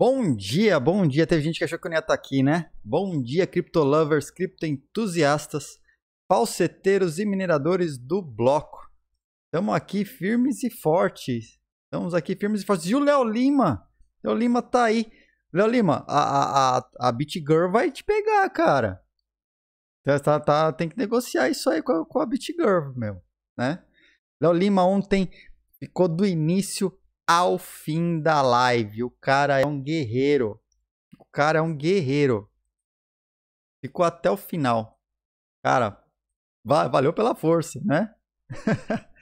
Bom dia, bom dia. Teve gente que achou que eu não ia estar tá aqui, né? Bom dia, criptolovers, criptoentusiastas, falseteiros e mineradores do bloco. Estamos aqui firmes e fortes. Estamos aqui firmes e fortes. E o Léo Lima? Léo Lima tá aí. Léo Lima, a, a, a, a BitGirl vai te pegar, cara. Tá, tá, tá tem que negociar isso aí com a, com a BitGirl, meu. Né? Léo Lima ontem ficou do início ao fim da live. O cara é um guerreiro. O cara é um guerreiro. Ficou até o final. Cara, valeu pela força, né?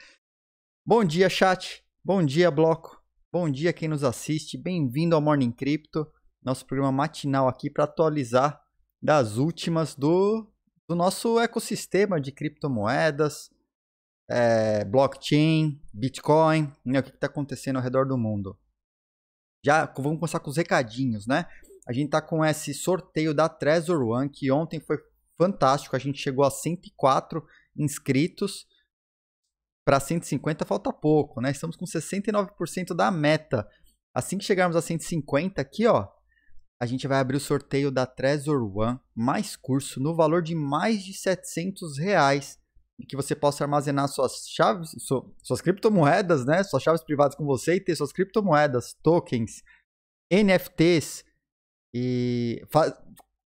Bom dia, chat. Bom dia, bloco. Bom dia quem nos assiste. Bem-vindo ao Morning Crypto, nosso programa matinal aqui para atualizar das últimas do, do nosso ecossistema de criptomoedas, é, blockchain, Bitcoin, né, o que está acontecendo ao redor do mundo. Já vamos começar com os recadinhos, né? A gente está com esse sorteio da Trezor One, que ontem foi fantástico. A gente chegou a 104 inscritos. Para 150 falta pouco, né? Estamos com 69% da meta. Assim que chegarmos a 150 aqui, ó, a gente vai abrir o sorteio da Trezor One mais curso no valor de mais de 700 reais que você possa armazenar suas chaves, suas criptomoedas, né? Suas chaves privadas com você e ter suas criptomoedas, tokens, NFTs e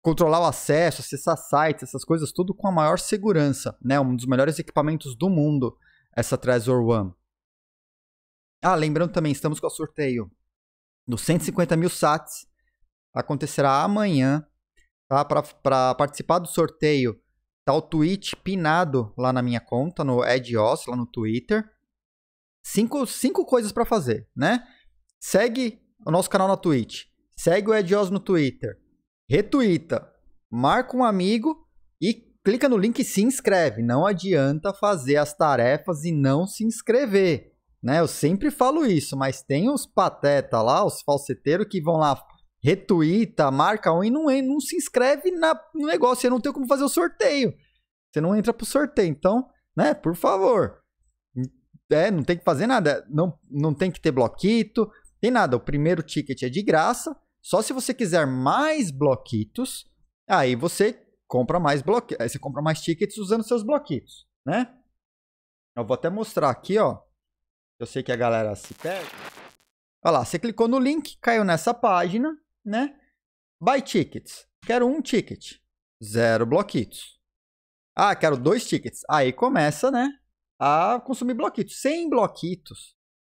controlar o acesso, acessar sites, essas coisas, tudo com a maior segurança, né? Um dos melhores equipamentos do mundo, essa Trezor One. Ah, lembrando também, estamos com o sorteio dos 150 mil sats. Acontecerá amanhã, tá? Para participar do sorteio, Tá o tweet pinado lá na minha conta, no Edios, lá no Twitter. Cinco, cinco coisas para fazer, né? Segue o nosso canal na Twitch. Segue o Edios no Twitter. Retuita. Marca um amigo e clica no link e se inscreve. Não adianta fazer as tarefas e não se inscrever. Né? Eu sempre falo isso, mas tem os pateta lá, os falseteiros que vão lá retuita, marca um e não, não se inscreve na, no negócio. Você não tem como fazer o sorteio. Você não entra pro sorteio. Então, né, por favor. É, não tem que fazer nada. Não, não tem que ter bloquito. Tem nada. O primeiro ticket é de graça. Só se você quiser mais bloquitos, aí você compra mais bloqui... aí você compra mais tickets usando seus bloquitos, né? Eu vou até mostrar aqui, ó. Eu sei que a galera se perde. Olha lá, você clicou no link, caiu nessa página né? Buy tickets. Quero um ticket. Zero bloquitos. Ah, quero dois tickets. Aí começa, né? A consumir bloquitos. Sem bloquitos.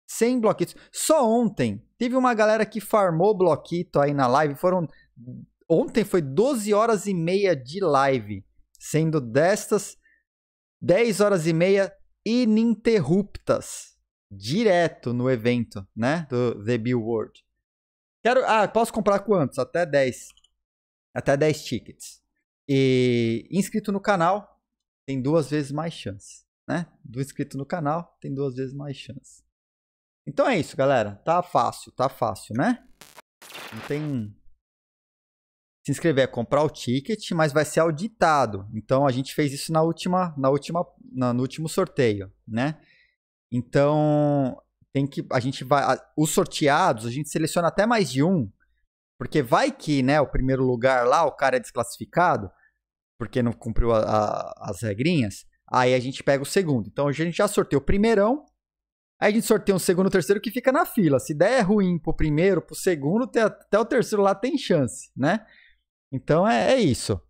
Sem bloquitos. Só ontem teve uma galera que farmou bloquito aí na live. Foram. Ontem foi 12 horas e meia de live. Sendo destas 10 horas e meia ininterruptas. Direto no evento, né? Do The Bill World. Quero. Ah, posso comprar quantos? Até 10. Até 10 tickets. E inscrito no canal tem duas vezes mais chance. Né? Do inscrito no canal tem duas vezes mais chance. Então é isso, galera. Tá fácil, tá fácil, né? Não tem. Se inscrever é comprar o ticket, mas vai ser auditado. Então a gente fez isso na última, na última, na, no último sorteio, né? Então tem que a gente vai os sorteados, a gente seleciona até mais de um, porque vai que, né, o primeiro lugar lá, o cara é desclassificado, porque não cumpriu a, a, as regrinhas, aí a gente pega o segundo. Então a gente já sorteou o primeirão, aí a gente sorteia um segundo, terceiro que fica na fila. Se der é ruim pro primeiro, pro segundo, até, até o terceiro lá tem chance, né? Então é, é isso.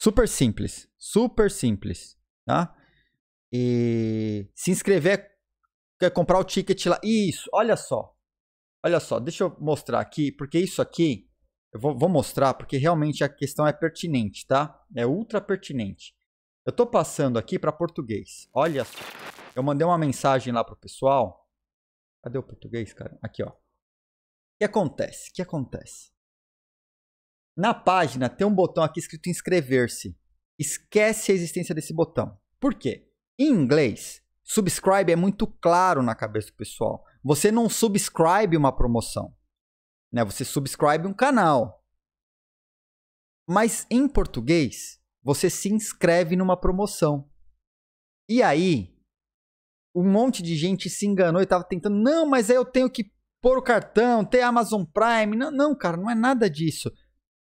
Super simples, super simples, tá? E se inscrever é quer comprar o ticket lá. Isso, olha só. Olha só, deixa eu mostrar aqui, porque isso aqui, eu vou, vou mostrar, porque realmente a questão é pertinente, tá? É ultra pertinente. Eu estou passando aqui para português. Olha só. Eu mandei uma mensagem lá pro pessoal. Cadê o português, cara? Aqui, ó. O que acontece? O que acontece? Na página tem um botão aqui escrito inscrever-se. Esquece a existência desse botão. Por quê? Em inglês, subscribe é muito claro na cabeça do pessoal. Você não subscribe uma promoção, né? Você subscribe um canal. Mas em português, você se inscreve numa promoção. E aí, um monte de gente se enganou e estava tentando, não, mas aí eu tenho que pôr o cartão, ter Amazon Prime. Não, não, cara, não é nada disso.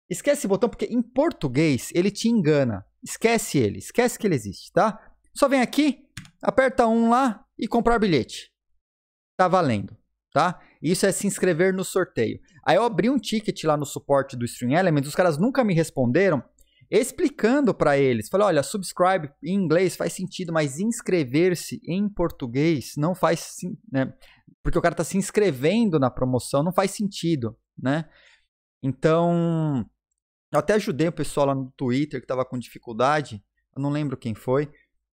Esquece esse botão, porque em português ele te engana. Esquece ele, esquece que ele existe, tá? Só vem aqui, Aperta um lá e comprar bilhete. Tá valendo, tá? Isso é se inscrever no sorteio. Aí eu abri um ticket lá no suporte do Stream Elements, os caras nunca me responderam, explicando para eles. Falei, olha, subscribe em inglês faz sentido, mas inscrever-se em português não faz, né? Porque o cara tá se inscrevendo na promoção, não faz sentido, né? Então, eu até ajudei o pessoal lá no Twitter que tava com dificuldade, eu não lembro quem foi,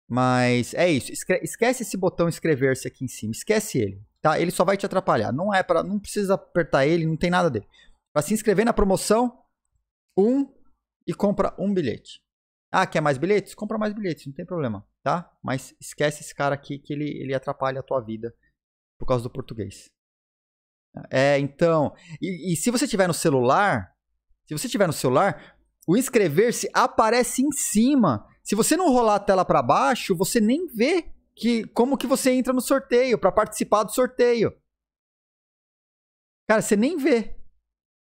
mas é isso. Esquece esse botão inscrever-se aqui em cima. Esquece ele, tá? Ele só vai te atrapalhar. Não é para, não precisa apertar ele, não tem nada dele. Para assim se inscrever na promoção, um e compra um bilhete. Ah, quer mais bilhetes? Compra mais bilhetes, não tem problema, tá? Mas esquece esse cara aqui que ele, ele atrapalha a tua vida por causa do português. É, então, e, e se você tiver no celular, se você tiver no celular, o inscrever-se aparece em cima. Se você não rolar a tela para baixo, você nem vê que como que você entra no sorteio para participar do sorteio. Cara, você nem vê.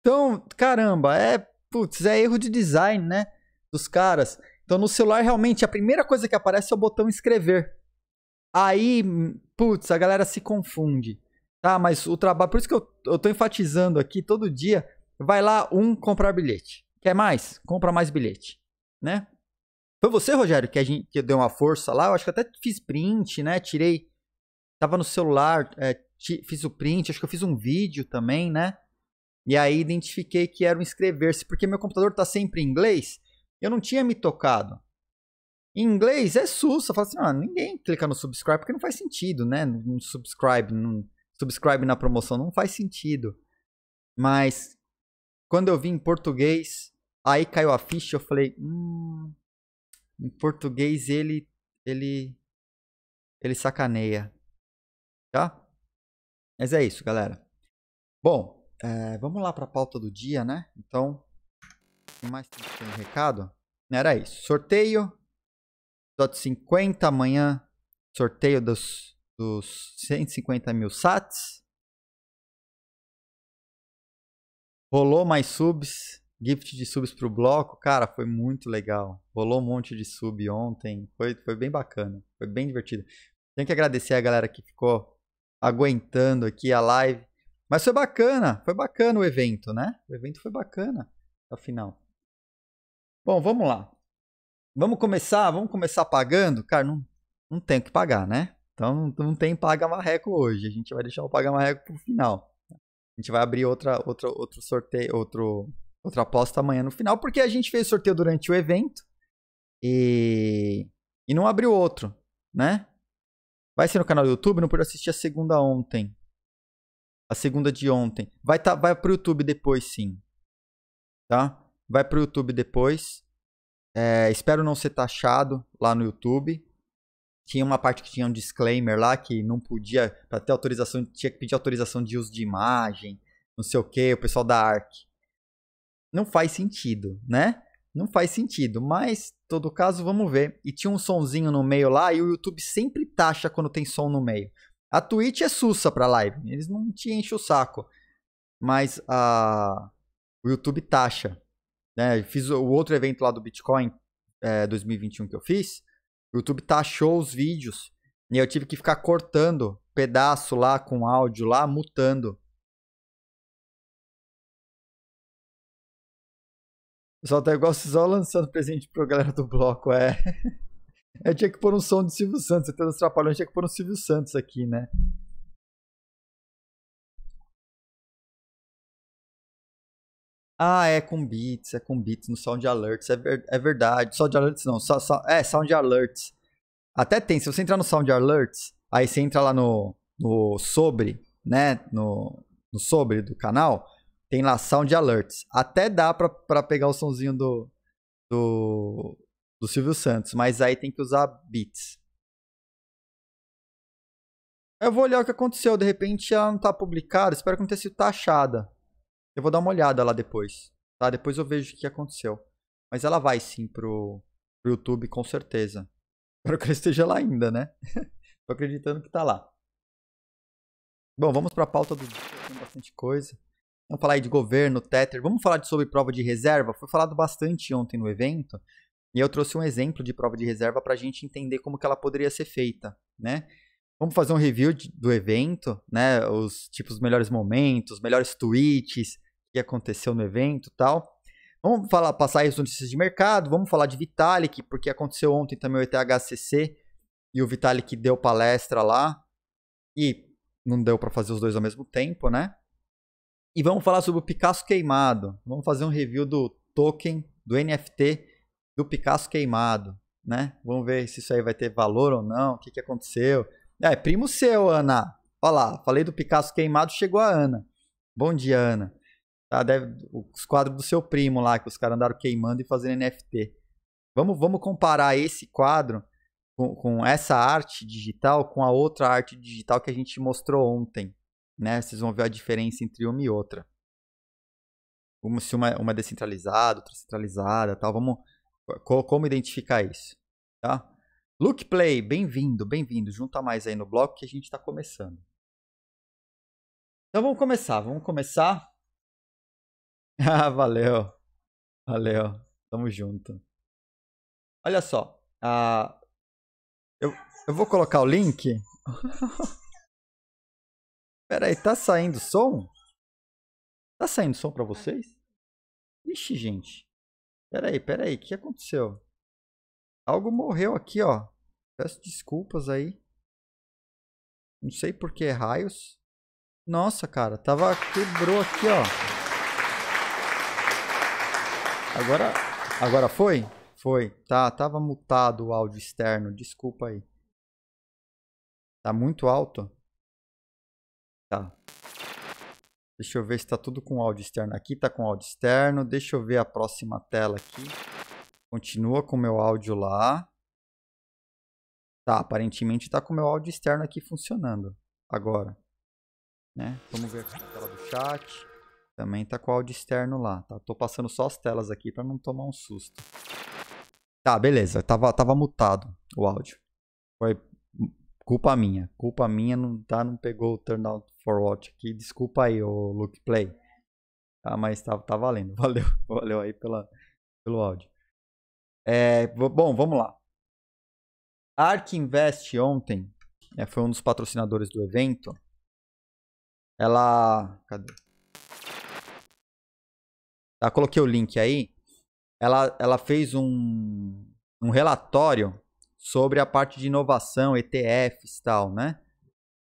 Então, caramba, é putz, é erro de design, né, dos caras. Então, no celular realmente a primeira coisa que aparece é o botão escrever. Aí, putz, a galera se confunde. Tá, mas o trabalho, por isso que eu, eu tô enfatizando aqui todo dia, vai lá um comprar bilhete. Quer mais? Compra mais bilhete, né? Foi você, Rogério, que a gente que deu uma força lá. Eu acho que até fiz print, né? Tirei. Tava no celular, é, fiz o print, acho que eu fiz um vídeo também, né? E aí identifiquei que era um inscrever-se, porque meu computador tá sempre em inglês. Eu não tinha me tocado. Em inglês é sussa, fala assim, ah, ninguém clica no subscribe porque não faz sentido, né? No subscribe, no subscribe na promoção não faz sentido. Mas quando eu vi em português, aí caiu a ficha, eu falei, hum, em português ele ele ele sacaneia, tá? Mas é isso, galera. Bom, é, vamos lá para a pauta do dia, né? Então, tem mais tem um recado? Era isso. Sorteio, de 50 amanhã, sorteio dos, dos 150 mil sats. Rolou mais subs gift de subs pro bloco, cara, foi muito legal. Rolou um monte de sub ontem, foi, foi bem bacana, foi bem divertido. Tenho que agradecer a galera que ficou aguentando aqui a live. Mas foi bacana, foi bacana o evento, né? O evento foi bacana, afinal. Bom, vamos lá. Vamos começar, vamos começar pagando? Cara, não, não tem que pagar, né? Então não tem paga marreco hoje. A gente vai deixar o paga marreco pro final. A gente vai abrir outra, outra, outro sorteio, outro Outra aposta amanhã no final, porque a gente fez sorteio durante o evento e, e não abriu outro, né? Vai ser no canal do YouTube, não pude assistir a segunda ontem. A segunda de ontem. Vai, tá, vai pro YouTube depois, sim. Tá? Vai pro YouTube depois. É, espero não ser taxado lá no YouTube. Tinha uma parte que tinha um disclaimer lá que não podia, para ter autorização, tinha que pedir autorização de uso de imagem, não sei o que, o pessoal da ARC não faz sentido, né? Não faz sentido, mas todo caso vamos ver. E tinha um sonzinho no meio lá e o YouTube sempre taxa quando tem som no meio. A Twitch é sussa pra live, eles não te enchem o saco. Mas a... o YouTube taxa. Né? Fiz o outro evento lá do Bitcoin é, 2021 que eu fiz, o YouTube taxou os vídeos e eu tive que ficar cortando pedaço lá com áudio lá, mutando. pessoal tá igual só lançando presente pra galera do bloco, é. Eu é, tinha que pôr um som de Silvio Santos, você todos tá atrapalhando, eu tinha que pôr um Silvio Santos aqui, né? Ah, é com beats, é com beats no Sound Alerts, é, ver, é verdade. Sound Alerts não, so, so, é Sound Alerts. Até tem, se você entrar no Sound Alerts, aí você entra lá no, no sobre, né, no, no sobre do canal, tem lá Sound Alerts. Até dá para pegar o sonzinho do, do, do Silvio Santos, mas aí tem que usar beats. Eu vou olhar o que aconteceu. De repente ela não tá publicada. Espero que não tenha sido taxada. Eu vou dar uma olhada lá depois. Tá? Depois eu vejo o que aconteceu. Mas ela vai sim pro, pro YouTube, com certeza. Espero que ela esteja lá ainda, né? Tô acreditando que tá lá. Bom, vamos pra pauta do dia. Tem bastante coisa. Vamos falar aí de governo, Tether, vamos falar de, sobre prova de reserva? Foi falado bastante ontem no evento, e eu trouxe um exemplo de prova de reserva para a gente entender como que ela poderia ser feita, né? Vamos fazer um review de, do evento, né? Os tipos melhores momentos, melhores tweets que aconteceu no evento, tal. Vamos falar, passar aí as notícias de mercado, vamos falar de Vitalik, porque aconteceu ontem também o ETHCC e o Vitalik deu palestra lá e não deu para fazer os dois ao mesmo tempo, né? E vamos falar sobre o Picasso queimado. Vamos fazer um review do token, do NFT do Picasso queimado, né? Vamos ver se isso aí vai ter valor ou não, o que, que aconteceu. Ah, é, primo seu, Ana. Olha lá, falei do Picasso queimado, chegou a Ana. Bom dia, Ana. Tá, deve, os quadros do seu primo lá, que os caras andaram queimando e fazendo NFT. Vamos, vamos comparar esse quadro com, com essa arte digital com a outra arte digital que a gente mostrou ontem né? Vocês vão ver a diferença entre uma e outra. Como se uma, uma é descentralizada, outra centralizada, tal. Vamos como identificar isso, tá? Look Play, bem-vindo, bem-vindo. Junta mais aí no bloco que a gente está começando. Então vamos começar, vamos começar. Ah, valeu, valeu, tamo junto. Olha só, uh, eu, eu vou colocar o link. Pera aí, tá saindo som? Tá saindo som pra vocês? Ixi, gente. Pera aí, pera aí, o que aconteceu? Algo morreu aqui, ó. Peço desculpas aí. Não sei por que raios. Nossa, cara, tava quebrou aqui, ó. Agora, agora foi? Foi. Tá, tava mutado o áudio externo, desculpa aí. Tá muito alto. Tá. Deixa eu ver se está tudo com áudio externo aqui. Está com áudio externo. Deixa eu ver a próxima tela aqui. Continua com o meu áudio lá. Tá, aparentemente está com o meu áudio externo aqui funcionando. Agora. Né? Vamos ver aqui a tela do chat. Também está com áudio externo lá. Tá? Tô passando só as telas aqui para não tomar um susto. Tá, beleza. Tava, tava mutado o áudio. Foi Culpa minha. Culpa minha não tá, não pegou o turnout for watch aqui. Desculpa aí, o look play. Tá, mas tá, tá valendo. Valeu, valeu aí pela, pelo áudio. É, bom, vamos lá. A Ark Invest ontem é, foi um dos patrocinadores do evento. Ela. Cadê? Tá, coloquei o link aí. Ela, ela fez um, um relatório sobre a parte de inovação, ETFs e tal, né?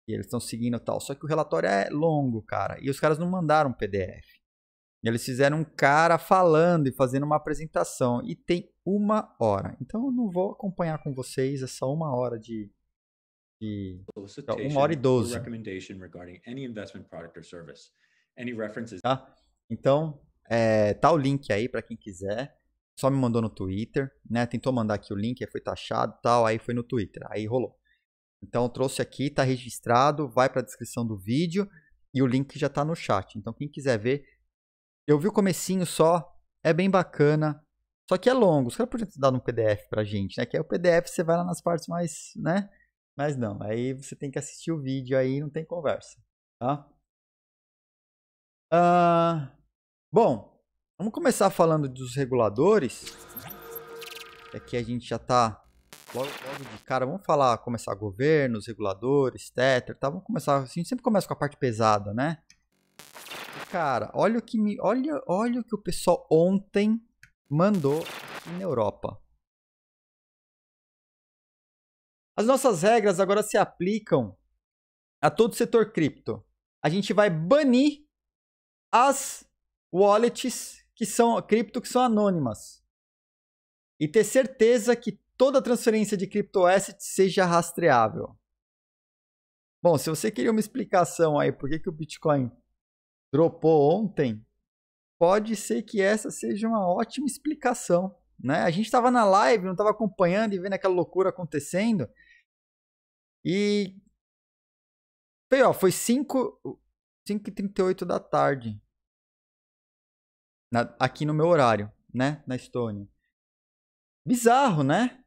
E eles estão seguindo tal. Só que o relatório é longo, cara. E os caras não mandaram PDF. Eles fizeram um cara falando e fazendo uma apresentação. E tem uma hora. Então eu não vou acompanhar com vocês essa é uma hora de. de então, uma hora e doze. Tá? Então, é, tá o link aí para quem quiser só me mandou no Twitter, né? Tentou mandar aqui o link, foi taxado tal, aí foi no Twitter, aí rolou. Então trouxe aqui, tá registrado, vai para a descrição do vídeo e o link já tá no chat. Então quem quiser ver, eu vi o comecinho só, é bem bacana, só que é longo. Os caras podiam ter dado um PDF pra gente, né? Que aí o PDF você vai lá nas partes mais, né? Mas não, aí você tem que assistir o vídeo aí, não tem conversa, tá? Uh, bom, Vamos começar falando dos reguladores. Aqui é a gente já está logo, logo, de cara. Vamos falar, começar governos, reguladores, tether, tá? Vamos começar. A gente sempre começa com a parte pesada, né? cara, olha o que me, olha, olha o que o pessoal ontem mandou aqui na Europa. As nossas regras agora se aplicam a todo o setor cripto. A gente vai banir as wallets que são cripto que são anônimas. E ter certeza que toda transferência de asset seja rastreável. Bom, se você queria uma explicação aí por que, que o Bitcoin dropou ontem, pode ser que essa seja uma ótima explicação. Né? A gente estava na live, não estava acompanhando e vendo aquela loucura acontecendo. E foi, ó, foi 5h38 da tarde na, aqui no meu horário, né? Na Estônia. Bizarro, né?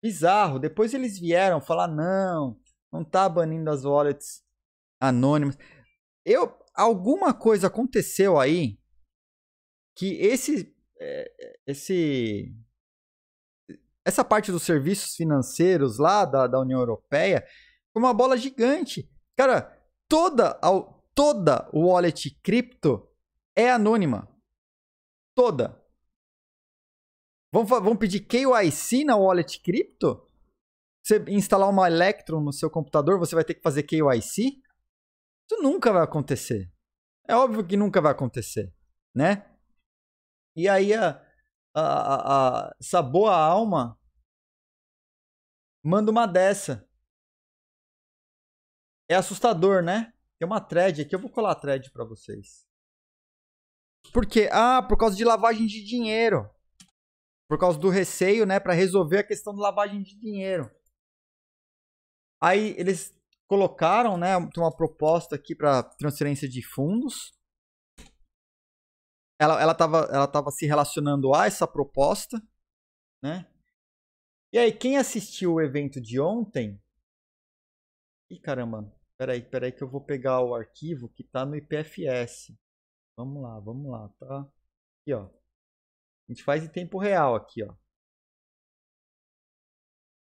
Bizarro. Depois eles vieram falar: não, não tá banindo as wallets anônimas. Eu, alguma coisa aconteceu aí que esse é, esse essa parte dos serviços financeiros lá da, da União Europeia foi uma bola gigante. Cara, toda toda wallet cripto é anônima toda. Vão, pedir KYC na wallet cripto? Você instalar uma Electron no seu computador, você vai ter que fazer KYC? Isso nunca vai acontecer. É óbvio que nunca vai acontecer, né? E aí a, a, a, essa boa alma manda uma dessa. É assustador, né? Tem uma thread aqui, eu vou colar a thread para vocês. Por quê? Ah, por causa de lavagem de dinheiro. Por causa do receio, né, para resolver a questão de lavagem de dinheiro. Aí eles colocaram, né, tem uma proposta aqui para transferência de fundos. Ela ela ela tava se relacionando a essa proposta, né? E aí, quem assistiu o evento de ontem? Ih, caramba. Peraí, peraí que eu vou pegar o arquivo que tá no IPFS. Vamos lá, vamos lá, tá? Aqui, ó. A gente faz em tempo real aqui, ó.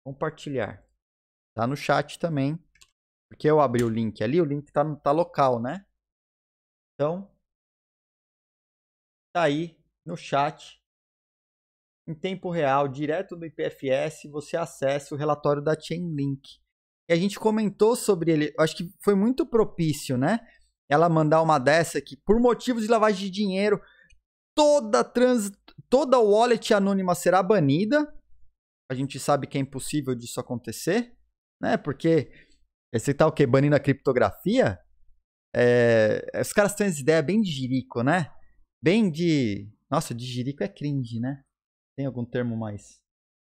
Compartilhar. Tá no chat também. Porque eu abri o link ali, o link tá, tá local, né? Então, tá aí no chat. Em tempo real, direto do IPFS, você acessa o relatório da Chainlink. E a gente comentou sobre ele, acho que foi muito propício, né? ela mandar uma dessa que, por motivos de lavagem de dinheiro, toda trans, toda wallet anônima será banida. A gente sabe que é impossível disso acontecer, né? Porque é, você tá o quê? Banindo a criptografia? É, os caras têm essa ideia bem de jirico, né? Bem de. Nossa, de jirico é cringe, né? Tem algum termo mais,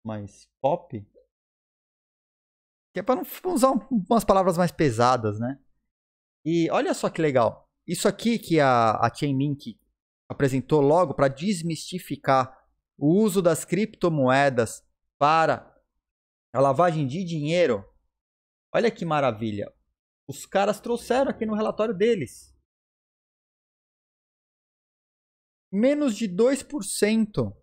mais pop? Que é pra não usar umas palavras mais pesadas, né? E olha só que legal. Isso aqui que a, a Chainlink apresentou logo para desmistificar o uso das criptomoedas para a lavagem de dinheiro. Olha que maravilha. Os caras trouxeram aqui no relatório deles. Menos de 2%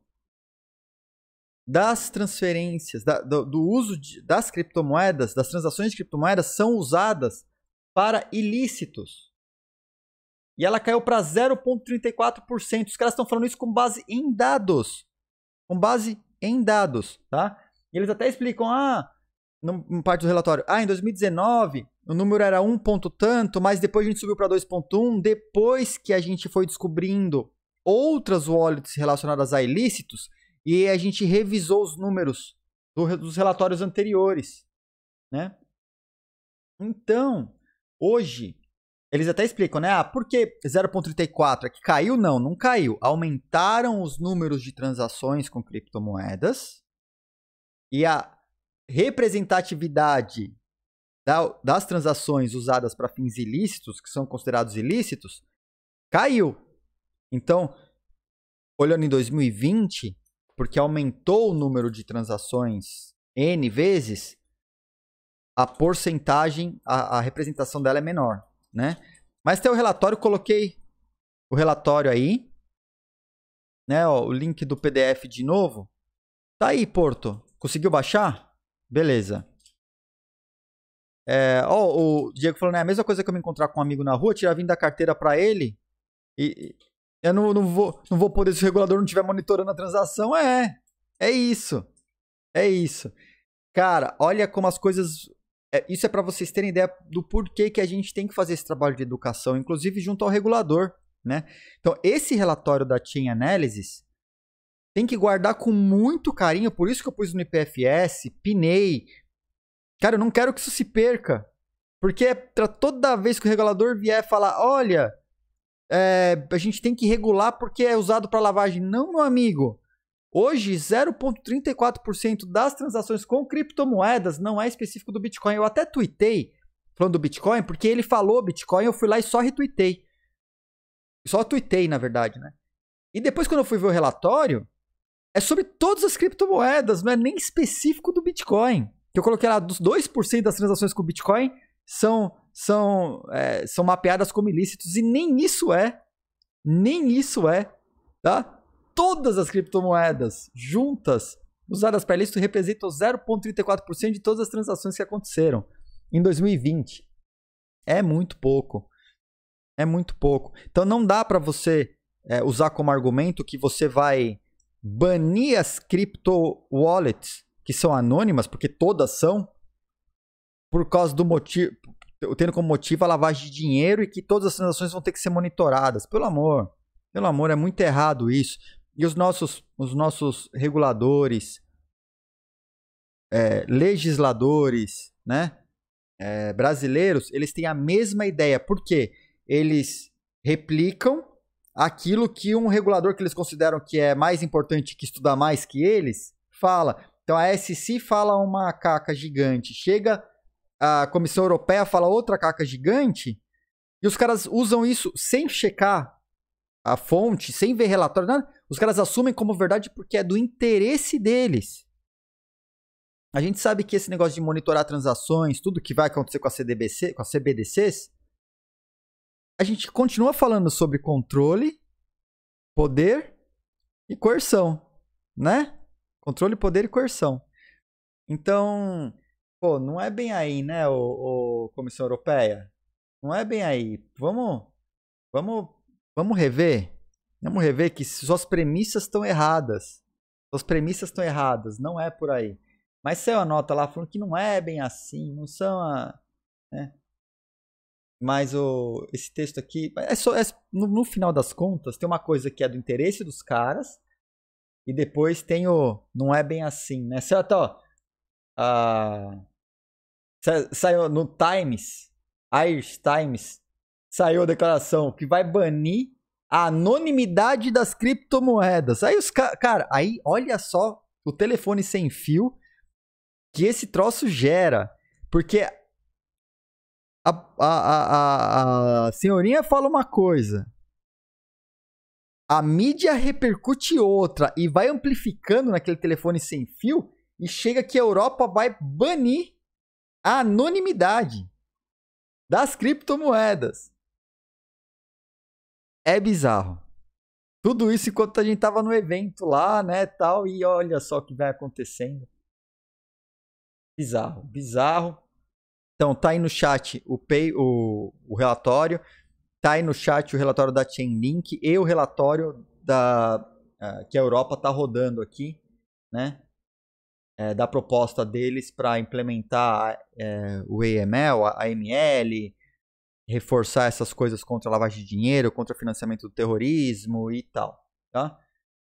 das transferências, da, do, do, uso de, das criptomoedas, das transações de criptomoedas são usadas para ilícitos. E ela caiu para 0,34%. Os caras estão falando isso com base em dados. Com base em dados, tá? E eles até explicam, ah, no, parte do relatório, ah, em 2019 o número era 1 ponto tanto, mas depois a gente subiu para 2.1, depois que a gente foi descobrindo outras wallets relacionadas a ilícitos, e a gente revisou os números do, dos relatórios anteriores, né? Então, Hoje, eles até explicam, né? Ah, por que 0,34? É que caiu? Não, não caiu. Aumentaram os números de transações com criptomoedas e a representatividade das transações usadas para fins ilícitos, que são considerados ilícitos, caiu. Então, olhando em 2020, porque aumentou o número de transações N vezes, a porcentagem, a, a representação dela é menor, né? Mas tem o relatório, coloquei o relatório aí, né? Ó, o link do PDF de novo. Tá aí, Porto. Conseguiu baixar? Beleza. É, ó, o Diego falou, né? A mesma coisa que eu me encontrar com um amigo na rua, tirar vindo da carteira para ele e eu não, não, vou, não vou poder se o regulador não estiver monitorando a transação. É, é isso. É isso. Cara, olha como as coisas é, isso é para vocês terem ideia do porquê que a gente tem que fazer esse trabalho de educação, inclusive junto ao regulador. Né? Então, esse relatório da Team Analysis tem que guardar com muito carinho, por isso que eu pus no IPFS, pinei. Cara, eu não quero que isso se perca. Porque é para toda vez que o regulador vier falar, olha, é, a gente tem que regular porque é usado para lavagem. Não, meu amigo. Hoje, 0,34% das transações com criptomoedas não é específico do Bitcoin. Eu até tuitei falando do Bitcoin, porque ele falou Bitcoin, eu fui lá e só retuitei. Só tuitei, na verdade, né? E depois, quando eu fui ver o relatório, é sobre todas as criptomoedas, não é nem específico do Bitcoin. Que eu coloquei lá, dos 2% das transações com Bitcoin são, são, é, são mapeadas como ilícitos, e nem isso é. Nem isso é, tá? todas as criptomoedas juntas usadas para ilícito representam 0,34% de todas as transações que aconteceram em 2020. É muito pouco. É muito pouco. Então não dá para você é, usar como argumento que você vai banir as criptowallets wallets que são anônimas, porque todas são, por causa do motivo, tendo como motivo a lavagem de dinheiro e que todas as transações vão ter que ser monitoradas. Pelo amor, pelo amor, é muito errado isso. E os nossos, os nossos reguladores, é, legisladores, né? É, brasileiros, eles têm a mesma ideia. porque Eles replicam aquilo que um regulador que eles consideram que é mais importante, que estudar mais que eles, fala. Então a SC fala uma caca gigante, chega a Comissão Europeia fala outra caca gigante, e os caras usam isso sem checar a fonte, sem ver relatório, nada. Os caras assumem como verdade porque é do interesse deles. A gente sabe que esse negócio de monitorar transações, tudo que vai acontecer com a CDBC, com as CBDCs, a gente continua falando sobre controle, poder e coerção, né? Controle, poder e coerção. Então, pô, não é bem aí, né, o, o Comissão Europeia? Não é bem aí. Vamos, vamos, vamos rever. Vamos rever que suas premissas estão erradas. Suas premissas estão erradas, não é por aí. Mas saiu a nota lá falando que não é bem assim, não são a. Né? Mas o, esse texto aqui. É só, é, no, no, final das contas, tem uma coisa que é do interesse dos caras. E depois tem o. Não é bem assim, né? Certo, ó. a saiu no Times, Irish Times, saiu a declaração que vai banir a anonimidade das criptomoedas. Aí os ca cara, aí olha só o telefone sem fio que esse troço gera, porque a, a, a, a senhorinha fala uma coisa, a mídia repercute outra e vai amplificando naquele telefone sem fio e chega que a Europa vai banir a anonimidade das criptomoedas. É bizarro. Tudo isso enquanto a gente tava no evento lá, né, tal, e olha só o que vai acontecendo. Bizarro, bizarro. Então, tá aí no chat o, pay, o, o relatório, tá aí no chat o relatório da Chainlink e o relatório da ah, que a Europa tá rodando aqui, né? É, da proposta deles para implementar é, o AML, a AML, reforçar essas coisas contra lavagem de dinheiro, contra financiamento do terrorismo e tal, tá?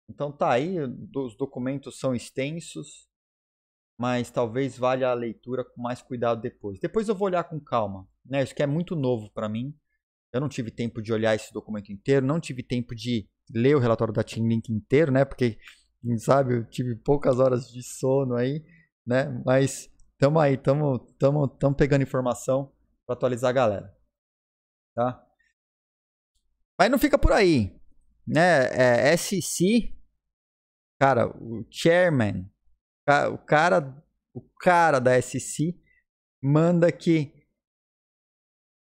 Então tá aí, os documentos são extensos, mas talvez valha a leitura com mais cuidado depois. Depois eu vou olhar com calma, né? Isso que é muito novo para mim. Eu não tive tempo de olhar esse documento inteiro, não tive tempo de ler o relatório da Team Link inteiro, né? Porque quem sabe eu tive poucas horas de sono aí, né? Mas tamo aí, tamo, tamo, tamo pegando informação para atualizar a galera. Tá? Mas não fica por aí. Né? É, é SC, cara, o chairman, o cara, o cara da SC manda que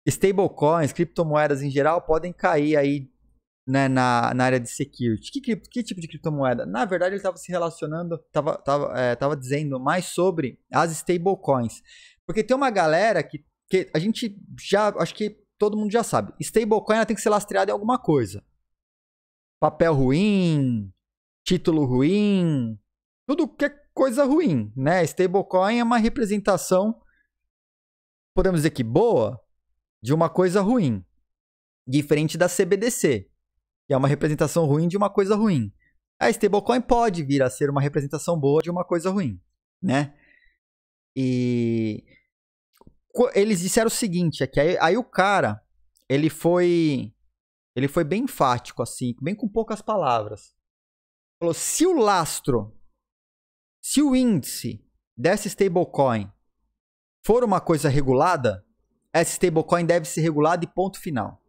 stablecoins, criptomoedas em geral, podem cair aí né, na, na área de security. Que, que, tipo de criptomoeda? Na verdade, ele estava se relacionando, estava tava, é, tava dizendo mais sobre as stablecoins. Porque tem uma galera que, que a gente já, acho que todo mundo já sabe. Stablecoin tem que ser lastreada em alguma coisa. Papel ruim, título ruim, tudo que é coisa ruim, né? Stablecoin é uma representação, podemos dizer que boa, de uma coisa ruim. Diferente da CBDC, que é uma representação ruim de uma coisa ruim. A stablecoin pode vir a ser uma representação boa de uma coisa ruim, né? E eles disseram o seguinte, é que aí, aí o cara, ele foi ele foi bem enfático assim, bem com poucas palavras. Falou: "Se o lastro, se o índice dessa stablecoin for uma coisa regulada, essa stablecoin deve ser regulada e ponto final."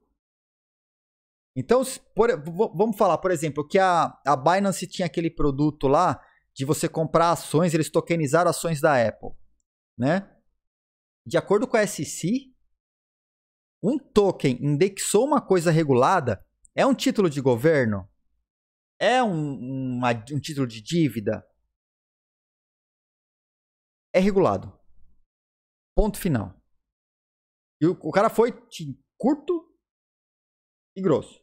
Então, por, vamos falar, por exemplo, que a, a Binance tinha aquele produto lá de você comprar ações, eles tokenizaram ações da Apple, né? de acordo com a SEC, um token indexou uma coisa regulada é um título de governo? É um, uma, um título de dívida? É regulado. Ponto final. E o, o cara foi curto e grosso.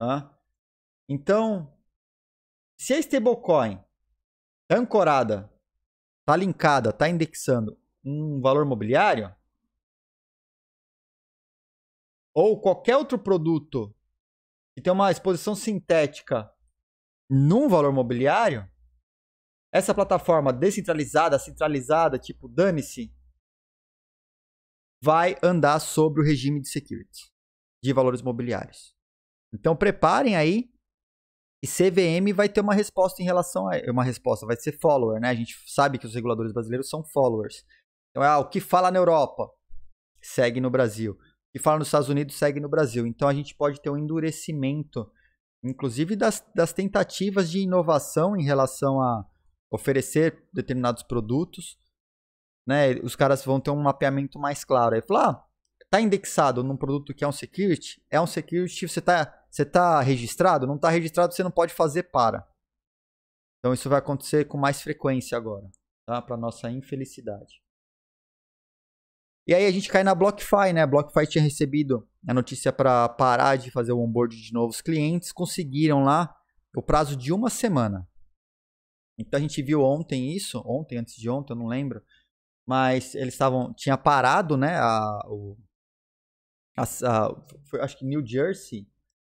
Tá? Então, se a stablecoin está ancorada, está linkada, está indexando um valor mobiliário ou qualquer outro produto que tem uma exposição sintética num valor mobiliário, essa plataforma descentralizada, centralizada, tipo dane-se, vai andar sobre o regime de security, de valores mobiliários. Então preparem aí e CVM vai ter uma resposta em relação a uma resposta, vai ser follower, né? A gente sabe que os reguladores brasileiros são followers. Então, ah, o que fala na Europa segue no Brasil. O que fala nos Estados Unidos segue no Brasil. Então, a gente pode ter um endurecimento, inclusive das, das tentativas de inovação em relação a oferecer determinados produtos. Né? Os caras vão ter um mapeamento mais claro. Aí falar, ah, tá indexado num produto que é um security, é um security, você tá, você tá registrado? Não tá registrado, você não pode fazer para. Então isso vai acontecer com mais frequência agora, tá? Para nossa infelicidade. E aí a gente cai na BlockFi, né? A BlockFi tinha recebido a notícia para parar de fazer o onboard de novos clientes, conseguiram lá o prazo de uma semana. Então a gente viu ontem isso, ontem, antes de ontem, eu não lembro, mas eles estavam, tinha parado, né, a, o, a, a, foi, acho que New Jersey,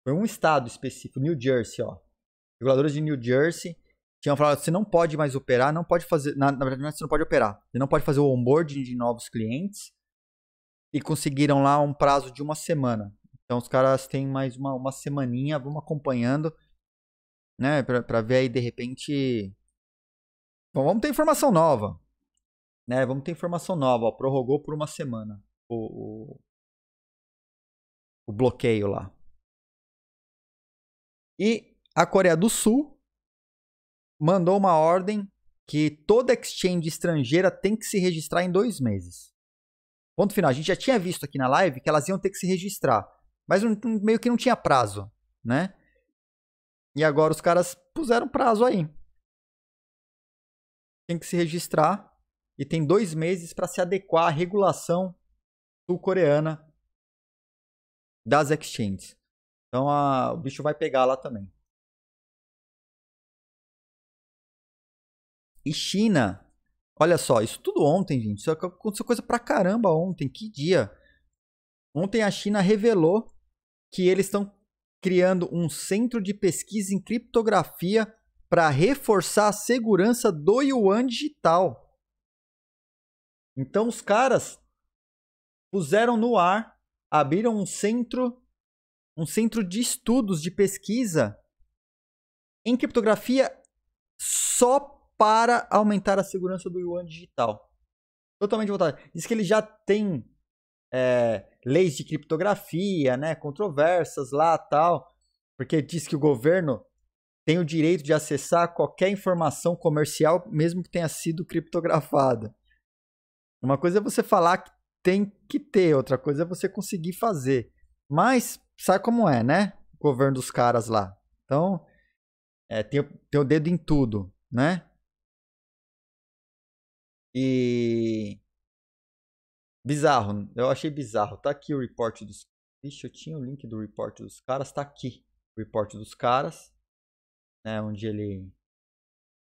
foi um estado específico, New Jersey, ó, reguladores de New Jersey tinham falado, você não pode mais operar, não pode fazer, na, na verdade é, você não pode operar, você não pode fazer o onboarding de novos clientes, e conseguiram lá um prazo de uma semana. Então os caras têm mais uma, uma semaninha, vamos acompanhando, né? Pra, pra ver aí de repente. Bom, vamos ter informação nova. Né? Vamos ter informação nova. Ó, prorrogou por uma semana o, o, o bloqueio lá. E a Coreia do Sul mandou uma ordem que toda exchange estrangeira tem que se registrar em dois meses. Ponto final. A gente já tinha visto aqui na live que elas iam ter que se registrar, mas meio que não tinha prazo, né? E agora os caras puseram prazo aí. Tem que se registrar e tem dois meses para se adequar à regulação sul-coreana das exchanges. Então a, o bicho vai pegar lá também. E China Olha só, isso tudo ontem, gente. Isso aconteceu coisa pra caramba ontem. Que dia. Ontem a China revelou que eles estão criando um centro de pesquisa em criptografia para reforçar a segurança do yuan digital. Então os caras puseram no ar, abriram um centro, um centro de estudos de pesquisa em criptografia só para aumentar a segurança do yuan digital. Totalmente voltado. Diz que ele já tem é, leis de criptografia, né, controversas lá tal, porque diz que o governo tem o direito de acessar qualquer informação comercial, mesmo que tenha sido criptografada. Uma coisa é você falar que tem que ter, outra coisa é você conseguir fazer. Mas sabe como é, né? O governo dos caras lá. Então, é, tem, tem o dedo em tudo, né? E. Bizarro, eu achei bizarro. Tá aqui o report dos. Ixi, eu tinha o link do report dos caras, tá aqui. O report dos caras, né, onde, ele,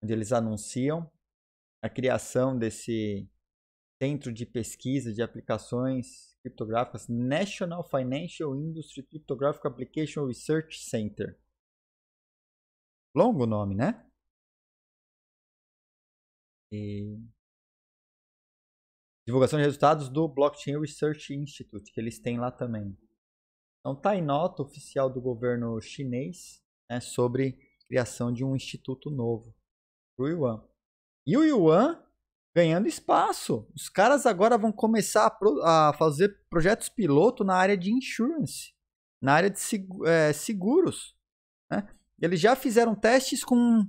onde eles anunciam a criação desse Centro de Pesquisa de Aplicações Criptográficas, National Financial Industry Cryptographic Application Research Center. Longo nome, né? E divulgação de resultados do Blockchain Research Institute, que eles têm lá também. Então tá em nota oficial do governo chinês né, sobre criação de um instituto novo o Yuan. E o Yuan ganhando espaço. Os caras agora vão começar a, pro, a fazer projetos piloto na área de insurance, na área de seg é, seguros. Né? Eles já fizeram testes com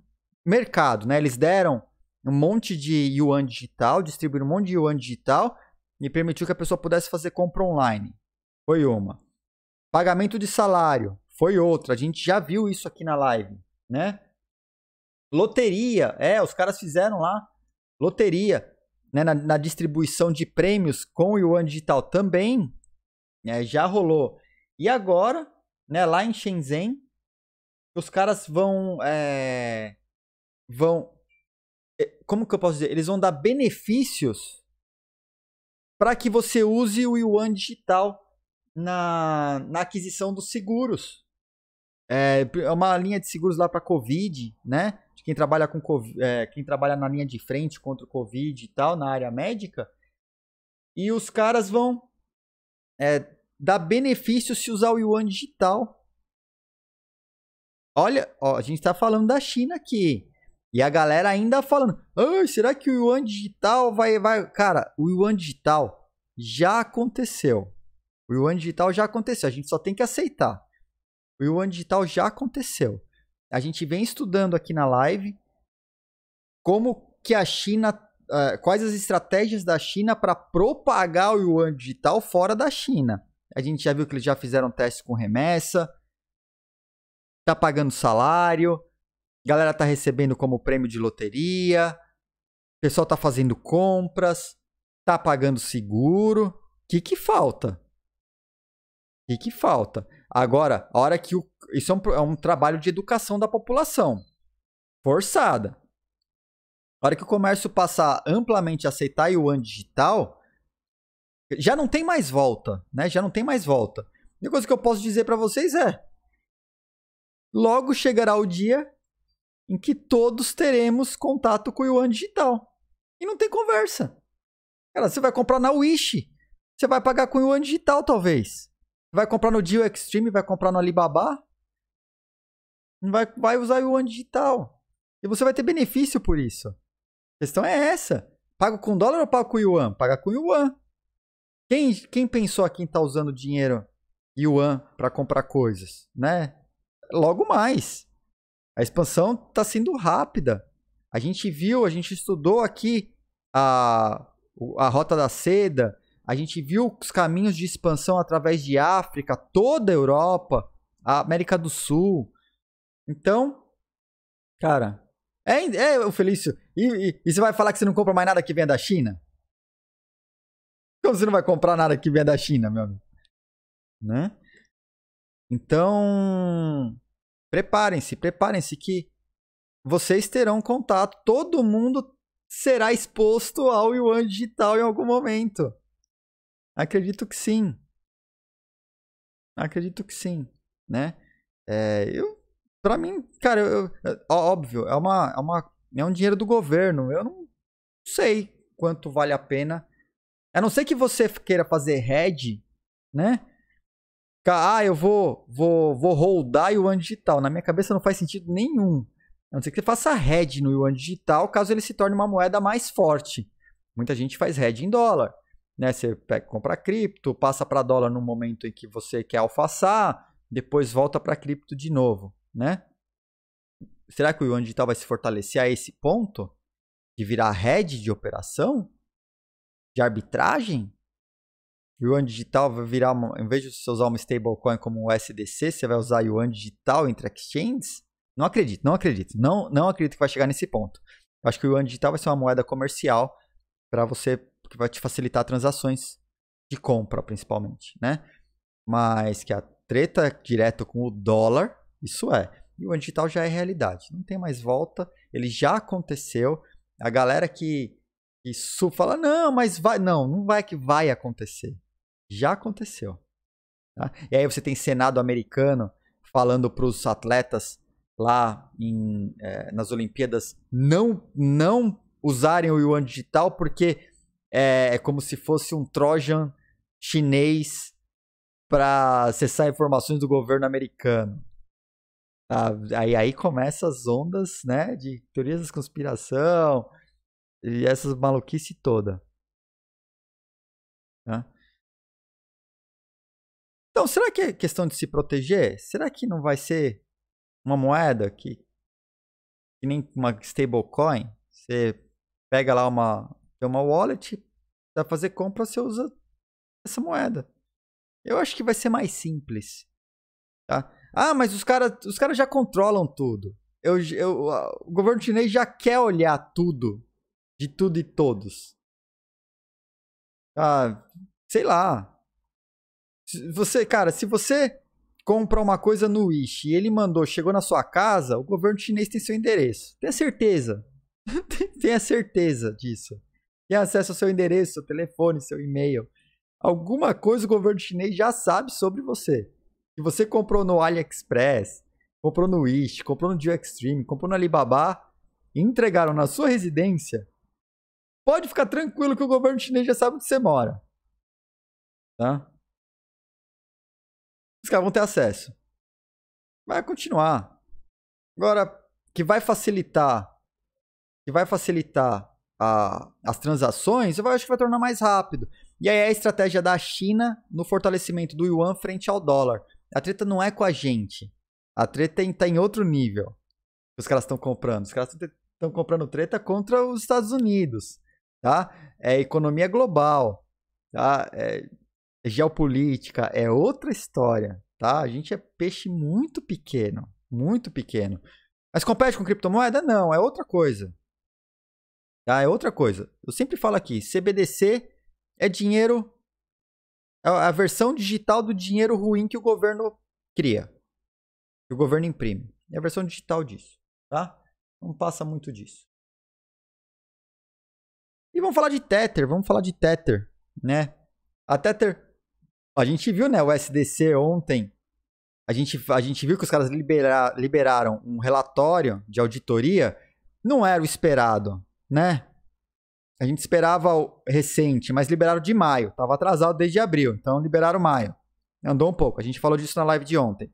mercado, né? Eles deram um monte de yuan digital, distribuir um monte de yuan digital e permitiu que a pessoa pudesse fazer compra online. Foi uma. Pagamento de salário foi outra. A gente já viu isso aqui na live, né? Loteria, é, os caras fizeram lá loteria, né, na, na distribuição de prêmios com o yuan digital também, né, já rolou. E agora, né, lá em Shenzhen, os caras vão é, vão como que eu posso dizer? Eles vão dar benefícios para que você use o yuan digital na, na aquisição dos seguros. É, é uma linha de seguros lá para Covid, né? De quem trabalha com COVID, é, quem trabalha na linha de frente contra o Covid e tal, na área médica. E os caras vão é, dar benefício se usar o yuan digital. Olha, ó, a gente está falando da China aqui. E a galera ainda falando: ah, será que o Yuan Digital vai, vai. Cara, o Yuan Digital já aconteceu. O Yuan Digital já aconteceu. A gente só tem que aceitar. O Yuan Digital já aconteceu. A gente vem estudando aqui na live como que a China. Uh, quais as estratégias da China para propagar o Yuan Digital fora da China. A gente já viu que eles já fizeram teste com remessa, tá pagando salário, galera tá recebendo como prêmio de loteria, o pessoal tá fazendo compras, tá pagando seguro. O que que falta? O que que falta? Agora, a hora que o... Isso é um, é um trabalho de educação da população. Forçada. A hora que o comércio passar amplamente a aceitar yuan digital, já não tem mais volta, né? Já não tem mais volta. A única coisa que eu posso dizer para vocês é: logo chegará o dia em que todos teremos contato com o Yuan digital. E não tem conversa. Cara, você vai comprar na Wish. Você vai pagar com o Yuan digital, talvez. Vai comprar no Deal Extreme, vai comprar no Alibaba. Vai, vai usar o Yuan digital. E você vai ter benefício por isso. A questão é essa. Pago com dólar ou pago com Yuan? Paga com Yuan. Quem, quem pensou aqui em estar tá usando dinheiro Yuan para comprar coisas, né? Logo mais. A expansão está sendo rápida. A gente viu, a gente estudou aqui a, a Rota da Seda, a gente viu os caminhos de expansão através de África, toda a Europa, a América do Sul. Então, cara, é, é o Felício. E, e, e você vai falar que você não compra mais nada que venha da China? Como você não vai comprar nada que venha da China, meu amigo? Né? Então, Preparem-se, preparem-se que vocês terão contato. Todo mundo será exposto ao Yuan digital em algum momento. Acredito que sim. Acredito que sim, né? É, eu, para mim, cara, eu, eu, óbvio, é uma, é uma, é um dinheiro do governo. Eu não sei quanto vale a pena. A não ser que você queira fazer head, né? Ah, eu vou, vou, vou holdar Yuan digital. Na minha cabeça não faz sentido nenhum. A não ser que você faça head no Yuan digital, caso ele se torne uma moeda mais forte. Muita gente faz head em dólar. Né? Você pega, compra cripto, passa para dólar no momento em que você quer alfaçar, depois volta para cripto de novo. Né? Será que o Yuan digital vai se fortalecer a esse ponto? De virar head de operação? De arbitragem? Yuan digital vai virar, uma, em vez de você usar uma stablecoin como o SDC, você vai usar Yuan digital entre exchanges? Não acredito, não acredito. Não, não acredito que vai chegar nesse ponto. Acho que o Yuan digital vai ser uma moeda comercial para você, que vai te facilitar transações de compra, principalmente, né? Mas que a treta é direto com o dólar, isso é. E o Yuan digital já é realidade. Não tem mais volta. Ele já aconteceu. A galera que, isso fala, não, mas vai. Não, não vai que vai acontecer já aconteceu. Tá? E aí você tem Senado americano falando para os atletas lá em, é, nas Olimpíadas não, não usarem o Yuan digital porque é, é como se fosse um Trojan chinês para acessar informações do governo americano. Tá? Aí, aí começam as ondas né, de teorias da conspiração e essas maluquice toda. Tá? Então, será que é questão de se proteger? Será que não vai ser uma moeda que, que nem uma stablecoin? Você pega lá uma, tem uma wallet, para fazer compra, você usa essa moeda. Eu acho que vai ser mais simples. Tá? Ah, mas os caras os cara já controlam tudo. Eu, eu, o governo chinês já quer olhar tudo, de tudo e todos. Ah, sei lá você, cara, se você compra uma coisa no Wish e ele mandou, chegou na sua casa, o governo chinês tem seu endereço. Tenha certeza. Tenha certeza disso. tem acesso ao seu endereço, seu telefone, seu e-mail. Alguma coisa o governo chinês já sabe sobre você. Se você comprou no AliExpress, comprou no Wish, comprou no Geo Extreme, comprou no Alibaba e entregaram na sua residência, pode ficar tranquilo que o governo chinês já sabe onde você mora. Tá? Os caras vão ter acesso. Vai continuar. Agora, que vai facilitar, que vai facilitar a, as transações, eu acho que vai tornar mais rápido. E aí é a estratégia da China no fortalecimento do yuan frente ao dólar. A treta não é com a gente. A treta é está em outro nível. Os caras estão comprando. Os caras estão comprando treta contra os Estados Unidos. Tá? É economia global. Tá? É, geopolítica é outra história, tá? A gente é peixe muito pequeno, muito pequeno. Mas compete com criptomoeda? Não, é outra coisa. Tá? É outra coisa. Eu sempre falo aqui, CBDC é dinheiro é a versão digital do dinheiro ruim que o governo cria. Que o governo imprime. É a versão digital disso, tá? Não passa muito disso. E vamos falar de Tether, vamos falar de Tether, né? A Tether a gente viu, né, o SDC ontem. A gente, a gente viu que os caras libera, liberaram um relatório de auditoria. Não era o esperado, né? A gente esperava o recente, mas liberaram de maio. Tava atrasado desde abril, então liberaram maio. Andou um pouco. A gente falou disso na live de ontem.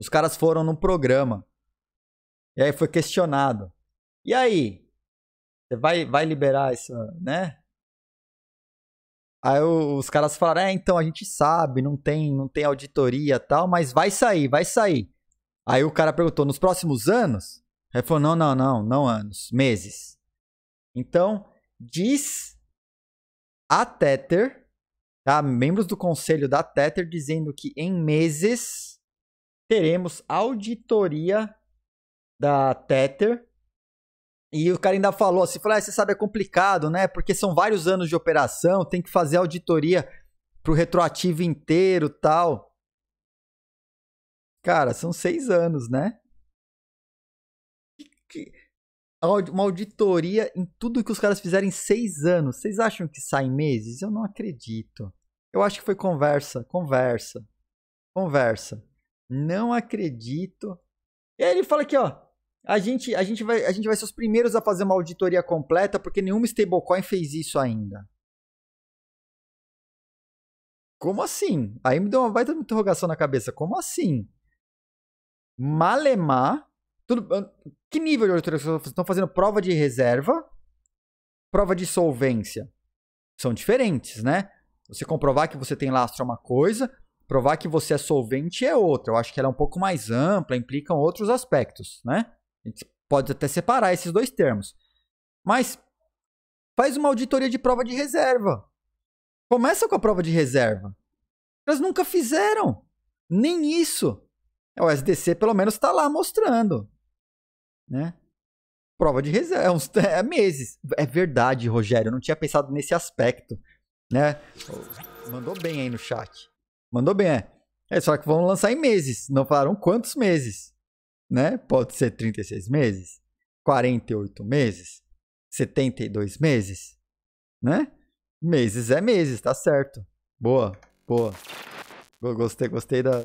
Os caras foram num programa. E aí foi questionado. E aí? Você vai, vai liberar isso, né? Aí os caras falaram: é, então a gente sabe, não tem, não tem auditoria e tal, mas vai sair, vai sair. Aí o cara perguntou: nos próximos anos? Aí falou: não, não, não, não anos, meses. Então, diz a Tether, tá? Membros do conselho da Tether dizendo que em meses teremos auditoria da Tether e o cara ainda falou assim, falou, ah, você sabe, é complicado, né? Porque são vários anos de operação, tem que fazer auditoria pro retroativo inteiro tal. Cara, são seis anos, né? Uma auditoria em tudo que os caras fizeram em seis anos. Vocês acham que sai meses? Eu não acredito. Eu acho que foi conversa, conversa, conversa. Não acredito. E aí ele fala aqui, ó. A gente, a, gente vai, a gente vai ser os primeiros a fazer uma auditoria completa, porque nenhuma stablecoin fez isso ainda. Como assim? Aí me deu uma baita interrogação na cabeça. Como assim? Malemar. Tudo, que nível de auditoria vocês estão fazendo? Prova de reserva, prova de solvência. São diferentes, né? Você comprovar que você tem lastro é uma coisa, provar que você é solvente é outra. Eu acho que ela é um pouco mais ampla, implicam outros aspectos, né? A gente pode até separar esses dois termos. Mas faz uma auditoria de prova de reserva. Começa com a prova de reserva. Elas nunca fizeram. Nem isso. O SDC pelo menos está lá mostrando. Né? Prova de reserva. É, uns, é meses. É verdade, Rogério. Eu não tinha pensado nesse aspecto. Né? Mandou bem aí no chat. Mandou bem, é. É só que vão lançar em meses. Não falaram quantos meses né? Pode ser 36 meses, 48 meses, 72 meses, né? Meses é meses, tá certo. Boa, boa. Gostei, gostei da.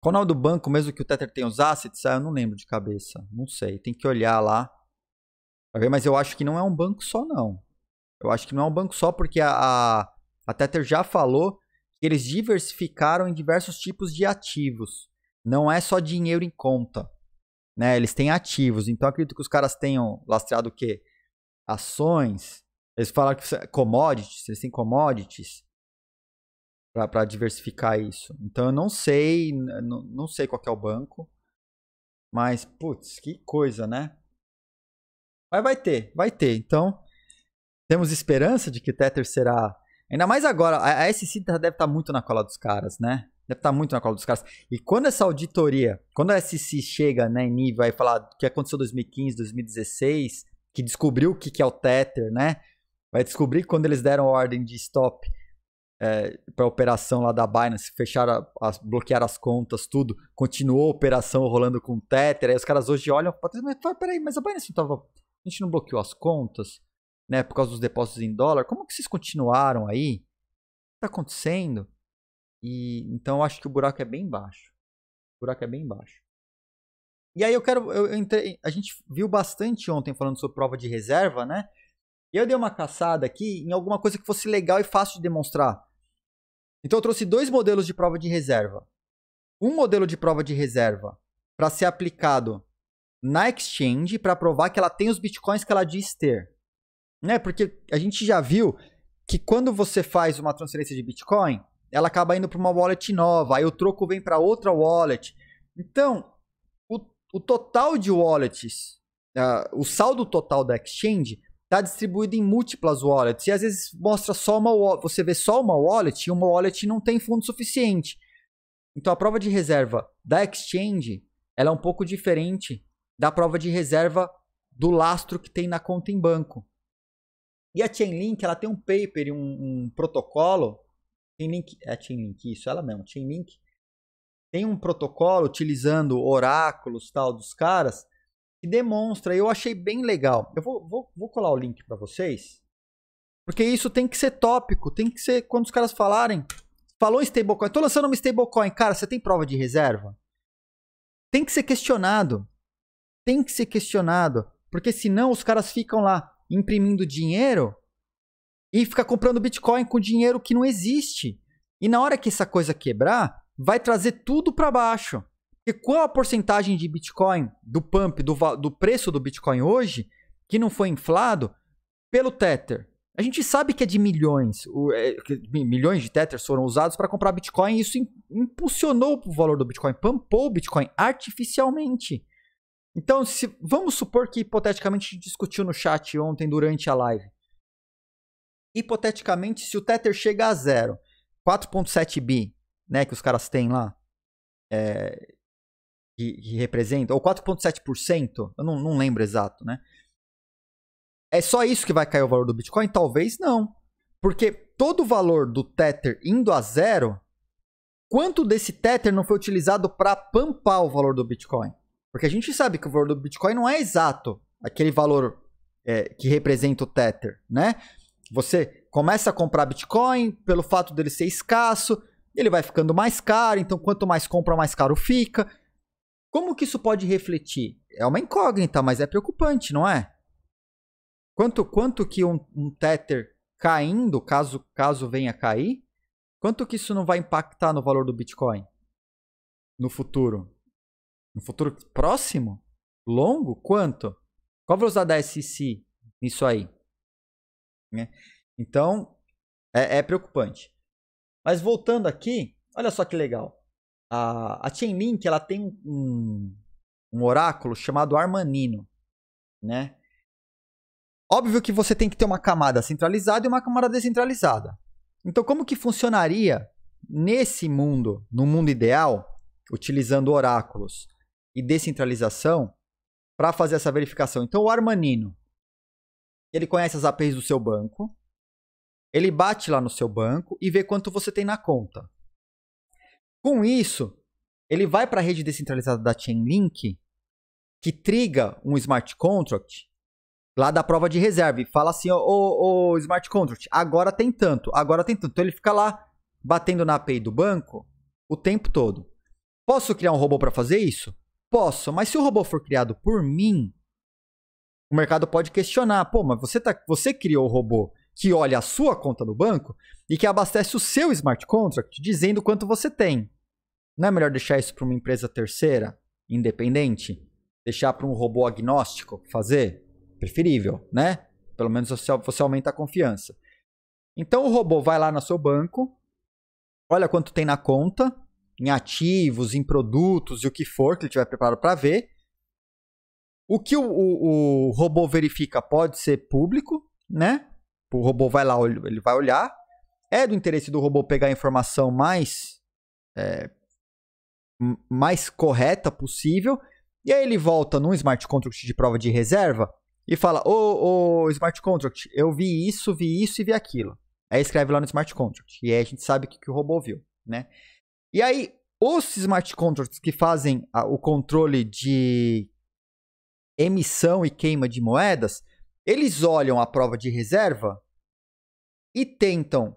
Qual o nome do banco mesmo que o Tether tenha os assets? Ah, eu não lembro de cabeça. Não sei, tem que olhar lá. Pra ver, mas eu acho que não é um banco só, não. Eu acho que não é um banco só, porque a, a, a Tether já falou que eles diversificaram em diversos tipos de ativos não é só dinheiro em conta. Né? Eles têm ativos. Então, acredito que os caras tenham lastreado o quê? Ações. Eles falaram que é commodities, eles têm commodities para diversificar isso. Então, eu não sei, não, não sei qual é o banco. Mas, putz, que coisa, né? Mas vai ter, vai ter. Então, temos esperança de que Tether será. Ainda mais agora, a SC deve estar tá muito na cola dos caras, né? Deve estar tá muito na cola dos caras. E quando essa auditoria, quando a SC chega né, em nível e falar o que aconteceu em 2015, 2016, que descobriu o que, que é o Tether, né? Vai descobrir quando eles deram a ordem de stop é, para a operação lá da Binance, fecharam, a, bloquearam as contas, tudo, continuou a operação rolando com o Tether. Aí os caras hoje olham, mas peraí, mas a Binance não tava. A gente não bloqueou as contas, né? Por causa dos depósitos em dólar. Como que vocês continuaram aí? O que tá acontecendo? E então acho que o buraco é bem baixo. O buraco é bem baixo. E aí eu quero eu entrei, a gente viu bastante ontem falando sobre prova de reserva, né? E eu dei uma caçada aqui em alguma coisa que fosse legal e fácil de demonstrar. Então eu trouxe dois modelos de prova de reserva. Um modelo de prova de reserva para ser aplicado na exchange para provar que ela tem os bitcoins que ela diz ter. Né? Porque a gente já viu que quando você faz uma transferência de bitcoin, ela acaba indo para uma wallet nova, aí o troco vem para outra wallet. Então, o, o total de wallets, uh, o saldo total da exchange está distribuído em múltiplas wallets. E às vezes mostra só uma você vê só uma wallet e uma wallet não tem fundo suficiente. Então a prova de reserva da exchange ela é um pouco diferente da prova de reserva do lastro que tem na conta em banco. E a Chainlink ela tem um paper, um, um protocolo Chainlink, é a Chainlink, isso, ela mesmo, Chainlink, tem um protocolo utilizando oráculos tal dos caras que demonstra, eu achei bem legal. Eu vou, vou, vou colar o link para vocês, porque isso tem que ser tópico, tem que ser quando os caras falarem, falou em stablecoin, tô lançando uma stablecoin, cara, você tem prova de reserva? Tem que ser questionado. Tem que ser questionado, porque senão os caras ficam lá imprimindo dinheiro e fica comprando Bitcoin com dinheiro que não existe. E na hora que essa coisa quebrar, vai trazer tudo para baixo. E qual a porcentagem de Bitcoin, do pump, do, do preço do Bitcoin hoje, que não foi inflado pelo Tether? A gente sabe que é de milhões. O, é, milhões de Tethers foram usados para comprar Bitcoin e isso impulsionou o valor do Bitcoin, pumpou o Bitcoin artificialmente. Então, se, vamos supor que hipoteticamente discutiu no chat ontem durante a live hipoteticamente, se o Tether chega a zero, 4.7 bi, né, que os caras têm lá, é, que, que, representa, ou 4.7%, eu não, não lembro exato, né? É só isso que vai cair o valor do Bitcoin? Talvez não. Porque todo o valor do Tether indo a zero, quanto desse Tether não foi utilizado para pampar o valor do Bitcoin? Porque a gente sabe que o valor do Bitcoin não é exato, aquele valor é, que representa o Tether, né? Você começa a comprar Bitcoin pelo fato dele ser escasso, ele vai ficando mais caro, então quanto mais compra, mais caro fica. Como que isso pode refletir? É uma incógnita, mas é preocupante, não é? Quanto quanto que um, um Tether caindo, caso caso venha a cair, quanto que isso não vai impactar no valor do Bitcoin no futuro? No futuro próximo? Longo? Quanto? Qual a velocidade da SEC nisso aí? Né? Então, é, é, preocupante. Mas voltando aqui, olha só que legal. A, a Chainlink ela tem um, um oráculo chamado Armanino. Né? Óbvio que você tem que ter uma camada centralizada e uma camada descentralizada. Então, como que funcionaria nesse mundo, no mundo ideal, utilizando oráculos e descentralização para fazer essa verificação? Então, o Armanino, ele conhece as APIs do seu banco, ele bate lá no seu banco e vê quanto você tem na conta. Com isso, ele vai para a rede descentralizada da Chainlink, que triga um smart contract lá da prova de reserva e fala assim: ô, oh, oh, smart contract, agora tem tanto, agora tem tanto. Então ele fica lá batendo na API do banco o tempo todo. Posso criar um robô para fazer isso? Posso, mas se o robô for criado por mim, o mercado pode questionar, pô, mas você, tá, você criou o robô que olha a sua conta no banco e que abastece o seu smart contract dizendo quanto você tem. Não é melhor deixar isso para uma empresa terceira, independente? Deixar para um robô agnóstico fazer? Preferível, né? Pelo menos você, você aumenta a confiança. Então o robô vai lá no seu banco, olha quanto tem na conta, em ativos, em produtos e o que for que ele tiver preparado para ver, o que o, o, o robô verifica pode ser público, né? O robô vai lá, ele vai olhar. É do interesse do robô pegar a informação mais, é, mais correta possível. E aí ele volta num smart contract de prova de reserva e fala: Ô, oh, oh, smart contract, eu vi isso, vi isso e vi aquilo. Aí escreve lá no smart contract. E aí a gente sabe o que, que o robô viu, né? E aí, os smart contracts que fazem a, o controle de emissão e queima de moedas, eles olham a prova de reserva e tentam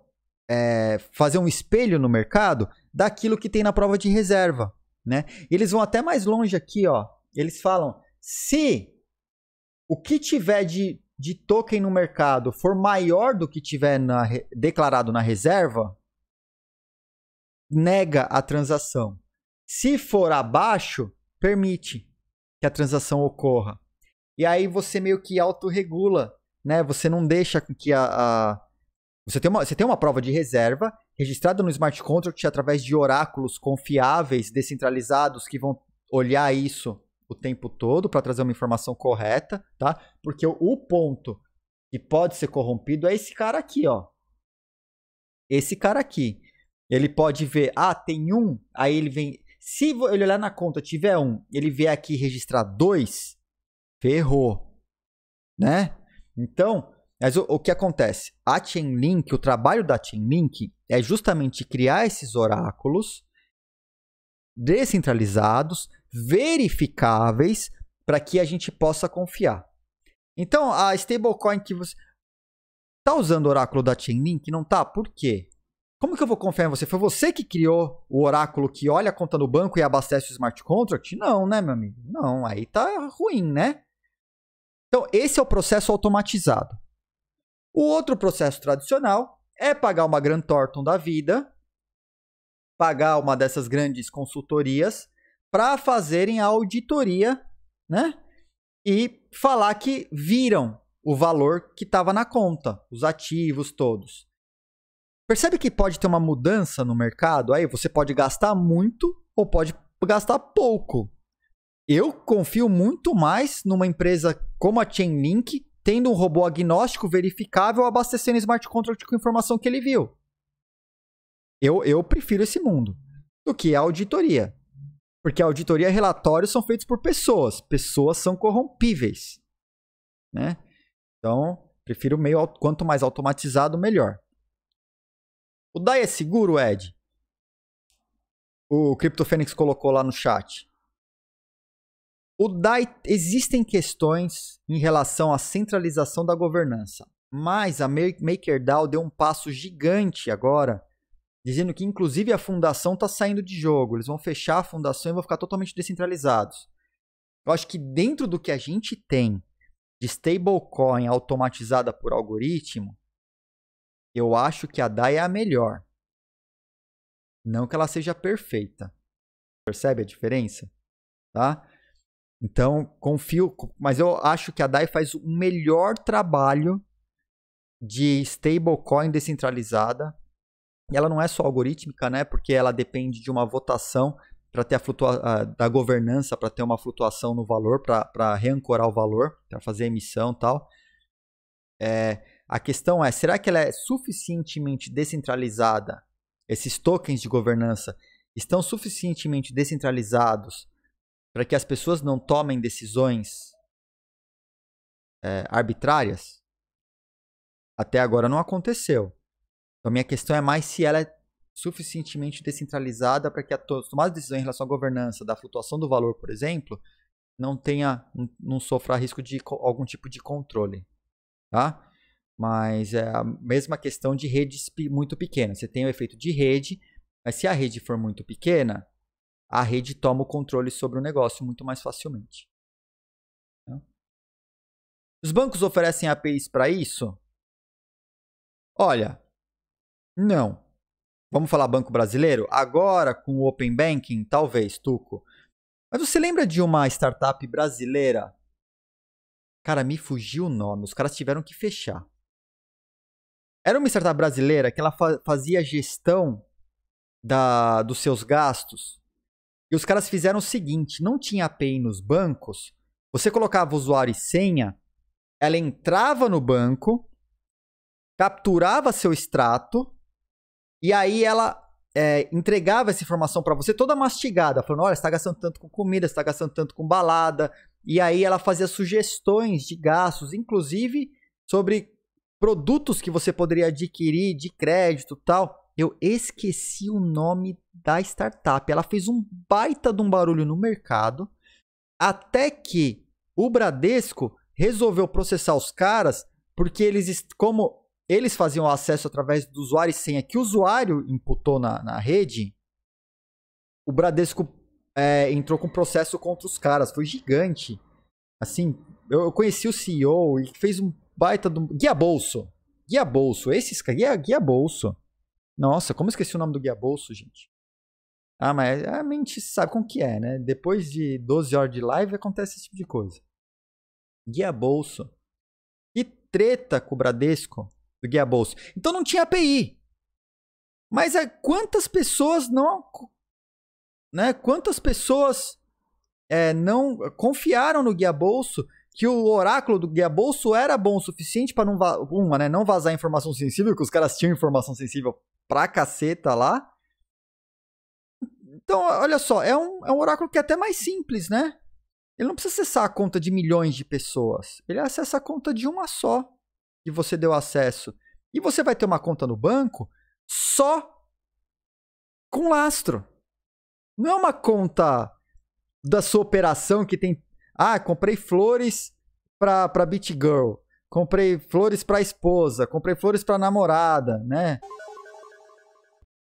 é, fazer um espelho no mercado daquilo que tem na prova de reserva, né? Eles vão até mais longe aqui, ó. Eles falam: se o que tiver de, de token no mercado for maior do que tiver na, declarado na reserva, nega a transação. Se for abaixo, permite que a transação ocorra. E aí você meio que autorregula, né? Você não deixa que a, a... Você tem, uma, você tem uma prova de reserva registrada no smart contract através de oráculos confiáveis, descentralizados, que vão olhar isso o tempo todo para trazer uma informação correta, tá? Porque o, o, ponto que pode ser corrompido é esse cara aqui, ó. Esse cara aqui. Ele pode ver, ah, tem um, aí ele vem, se ele olhar na conta, tiver um, ele vier aqui registrar dois, ferrou, né? Então, mas o, o que acontece? A Chainlink, o trabalho da Chainlink é justamente criar esses oráculos descentralizados, verificáveis, para que a gente possa confiar. Então, a stablecoin que você. está usando o oráculo da Chainlink? Não está? Por quê? Como que eu vou confiar em você? Foi você que criou o oráculo que olha a conta no banco e abastece o smart contract? Não, né, meu amigo? Não, aí tá ruim, né? Então, esse é o processo automatizado. O outro processo tradicional é pagar uma grande Thornton da vida, pagar uma dessas grandes consultorias para fazerem a auditoria, né? E falar que viram o valor que estava na conta, os ativos todos. Percebe que pode ter uma mudança no mercado? Aí você pode gastar muito ou pode gastar pouco. Eu confio muito mais numa empresa como a Chainlink tendo um robô agnóstico verificável abastecendo smart contract com informação que ele viu. Eu, eu prefiro esse mundo do que a auditoria. Porque a auditoria e relatórios são feitos por pessoas. Pessoas são corrompíveis. Né? Então, prefiro meio quanto mais automatizado, melhor. O DAI é seguro, Ed? O CryptoFênix colocou lá no chat. O DAI existem questões em relação à centralização da governança, mas a MakerDAO deu um passo gigante agora, dizendo que inclusive a fundação está saindo de jogo. Eles vão fechar a fundação e vão ficar totalmente descentralizados. Eu acho que dentro do que a gente tem de stablecoin automatizada por algoritmo, eu acho que a Dai é a melhor. Não que ela seja perfeita. Percebe a diferença? Tá? Então, confio, mas eu acho que a DAI faz o melhor trabalho de stablecoin descentralizada. Ela não é só algorítmica, né? Porque ela depende de uma votação para ter a flutua da governança, para ter uma flutuação no valor, para reancorar o valor, para fazer emissão e tal. É, a questão é, será que ela é suficientemente descentralizada? Esses tokens de governança estão suficientemente descentralizados para que as pessoas não tomem decisões é, arbitrárias? Até agora não aconteceu. Então, minha questão é mais se ela é suficientemente descentralizada para que a tomada de decisão em relação à governança da flutuação do valor, por exemplo, não tenha, não sofra risco de algum tipo de controle, tá? Mas é a mesma questão de redes muito pequenas. Você tem o efeito de rede, mas se a rede for muito pequena, a rede toma o controle sobre o negócio muito mais facilmente. Né? Os bancos oferecem APIs para isso? Olha, não. Vamos falar banco brasileiro? Agora com o Open Banking, talvez, Tuco. Mas você lembra de uma startup brasileira? Cara, me fugiu o nome. Os caras tiveram que fechar. Era uma startup brasileira que ela fazia gestão da, dos seus gastos. E os caras fizeram o seguinte: não tinha API nos bancos. Você colocava usuário e senha, ela entrava no banco, capturava seu extrato e aí ela é, entregava essa informação para você toda mastigada, falando: olha, está gastando tanto com comida, está gastando tanto com balada. E aí ela fazia sugestões de gastos, inclusive sobre produtos que você poderia adquirir de crédito tal. Eu esqueci o nome da startup. Ela fez um baita de um barulho no mercado, até que o Bradesco resolveu processar os caras, porque eles, como eles faziam acesso através do usuário e senha que o usuário imputou na, na rede, o Bradesco é, entrou com processo contra os caras. Foi gigante. Assim, eu, eu conheci o CEO e fez um baita do. Guia Bolso. Guia Bolso. Esses cara. Guia, Guia Bolso. Nossa, como esqueci o nome do Guia Bolso, gente. Ah, mas é, a mente sabe como que é, né? Depois de 12 horas de live acontece esse tipo de coisa. Guia Bolso. Que treta com o Bradesco do Guia Bolso. Então não tinha API. Mas é, quantas pessoas não. Né? Quantas pessoas é, não confiaram no Guia Bolso que o oráculo do Guia Bolso era bom o suficiente para não, va uma, né, não vazar informação sensível, que os caras tinham informação sensível pra caceta lá. Então, olha só, é um, é um oráculo que é até mais simples, né? Ele não precisa acessar a conta de milhões de pessoas. Ele acessa a conta de uma só que você deu acesso. E você vai ter uma conta no banco só com lastro. Não é uma conta da sua operação que tem ah, comprei flores pra, pra Beat Girl. Comprei flores pra esposa. Comprei flores pra namorada, né?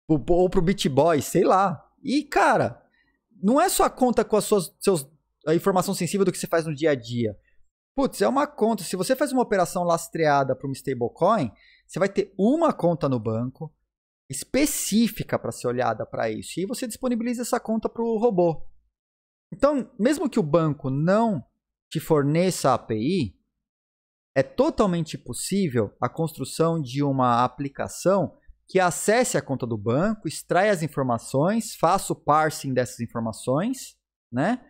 Ou, ou pro Beat Boy, sei lá. E, cara, não é só a conta com as suas, seus, a informação sensível do que você faz no dia a dia. Putz, é uma conta. Se você faz uma operação lastreada para uma stablecoin, você vai ter uma conta no banco específica para ser olhada para isso. E você disponibiliza essa conta para o robô. Então, mesmo que o banco não te forneça a API, é totalmente possível a construção de uma aplicação que acesse a conta do banco, extraia as informações, faça o parsing dessas informações, né?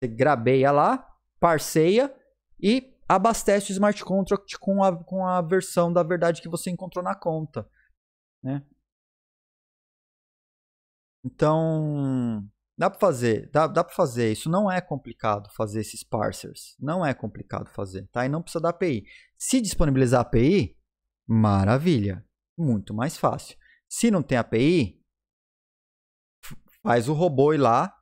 Você grabeia lá, parceia e abastece o smart contract com a, com a versão da verdade que você encontrou na conta, né? Então, Dá para fazer, dá, dá para fazer. Isso não é complicado fazer esses parsers. Não é complicado fazer, tá? E não precisa da API. Se disponibilizar API, maravilha, muito mais fácil. Se não tem API, faz o robô ir lá,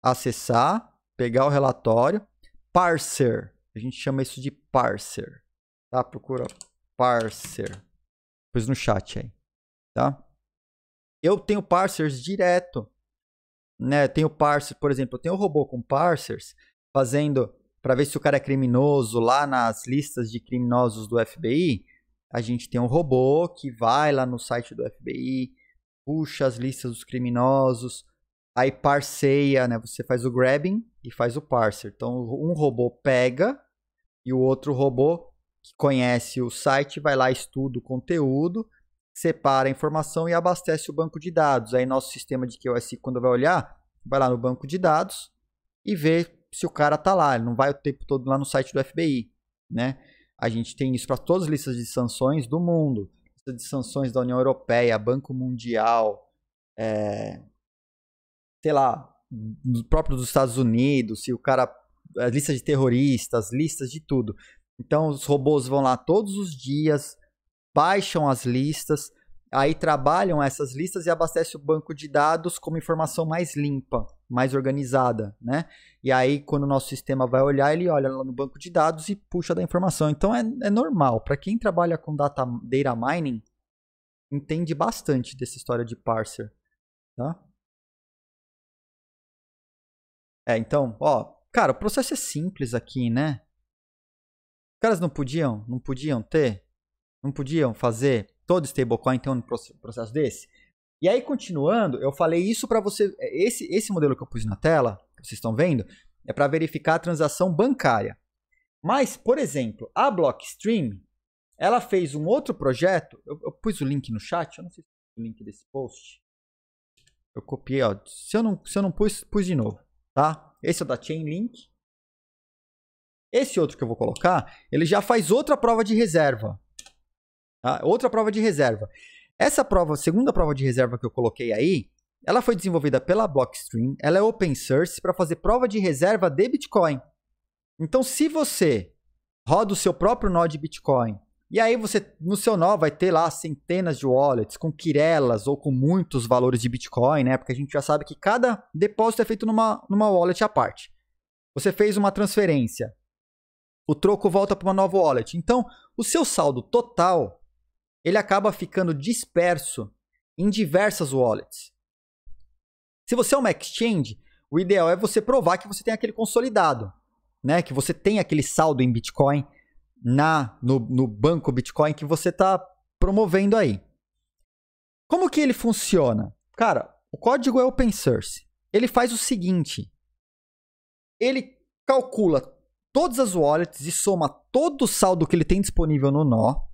acessar, pegar o relatório, parser. A gente chama isso de parser, tá? Procura parser. Pus no chat aí, tá? Eu tenho parsers direto né? Tem o parser, por exemplo, eu tenho um robô com parsers fazendo para ver se o cara é criminoso lá nas listas de criminosos do FBI. A gente tem um robô que vai lá no site do FBI, puxa as listas dos criminosos, aí parceia, né? Você faz o grabbing e faz o parser. Então um robô pega e o outro robô que conhece o site vai lá estuda o conteúdo separa a informação e abastece o banco de dados. Aí nosso sistema de QoS, quando vai olhar, vai lá no banco de dados e vê se o cara está lá. Ele não vai o tempo todo lá no site do FBI, né? A gente tem isso para todas as listas de sanções do mundo. Lista de sanções da União Europeia, Banco Mundial, é, sei lá, próprio dos Estados Unidos, se o cara. As listas de terroristas, listas de tudo. Então os robôs vão lá todos os dias, baixam as listas, aí trabalham essas listas e abastecem o banco de dados com informação mais limpa, mais organizada, né? E aí, quando o nosso sistema vai olhar, ele olha lá no banco de dados e puxa da informação. Então, é, é normal. Para quem trabalha com data, data mining, entende bastante dessa história de parser, tá? É, então, ó, cara, o processo é simples aqui, né? Os caras não podiam, não podiam ter não podiam fazer todo stablecoin ter então, um processo desse? E aí, continuando, eu falei isso para você. Esse, esse modelo que eu pus na tela, que vocês estão vendo, é para verificar a transação bancária. Mas, por exemplo, a Blockstream, ela fez um outro projeto. Eu, eu pus o link no chat, eu não sei se o link desse post. Eu copiei, ó. Se eu não, se eu não pus, pus de novo, tá? Esse é o da Chainlink. Esse outro que eu vou colocar, ele já faz outra prova de reserva. Tá? Outra prova de reserva. Essa prova, segunda prova de reserva que eu coloquei aí, ela foi desenvolvida pela Blockstream, ela é open source para fazer prova de reserva de Bitcoin. Então, se você roda o seu próprio nó de Bitcoin, e aí você no seu nó vai ter lá centenas de wallets com quirelas ou com muitos valores de Bitcoin, né? Porque a gente já sabe que cada depósito é feito numa, numa wallet à parte. Você fez uma transferência, o troco volta para uma nova wallet. Então, o seu saldo total ele acaba ficando disperso em diversas wallets. Se você é uma exchange, o ideal é você provar que você tem aquele consolidado, né? Que você tem aquele saldo em Bitcoin na no, no banco Bitcoin que você está promovendo aí. Como que ele funciona? Cara, o código é open source. Ele faz o seguinte: ele calcula todas as wallets e soma todo o saldo que ele tem disponível no nó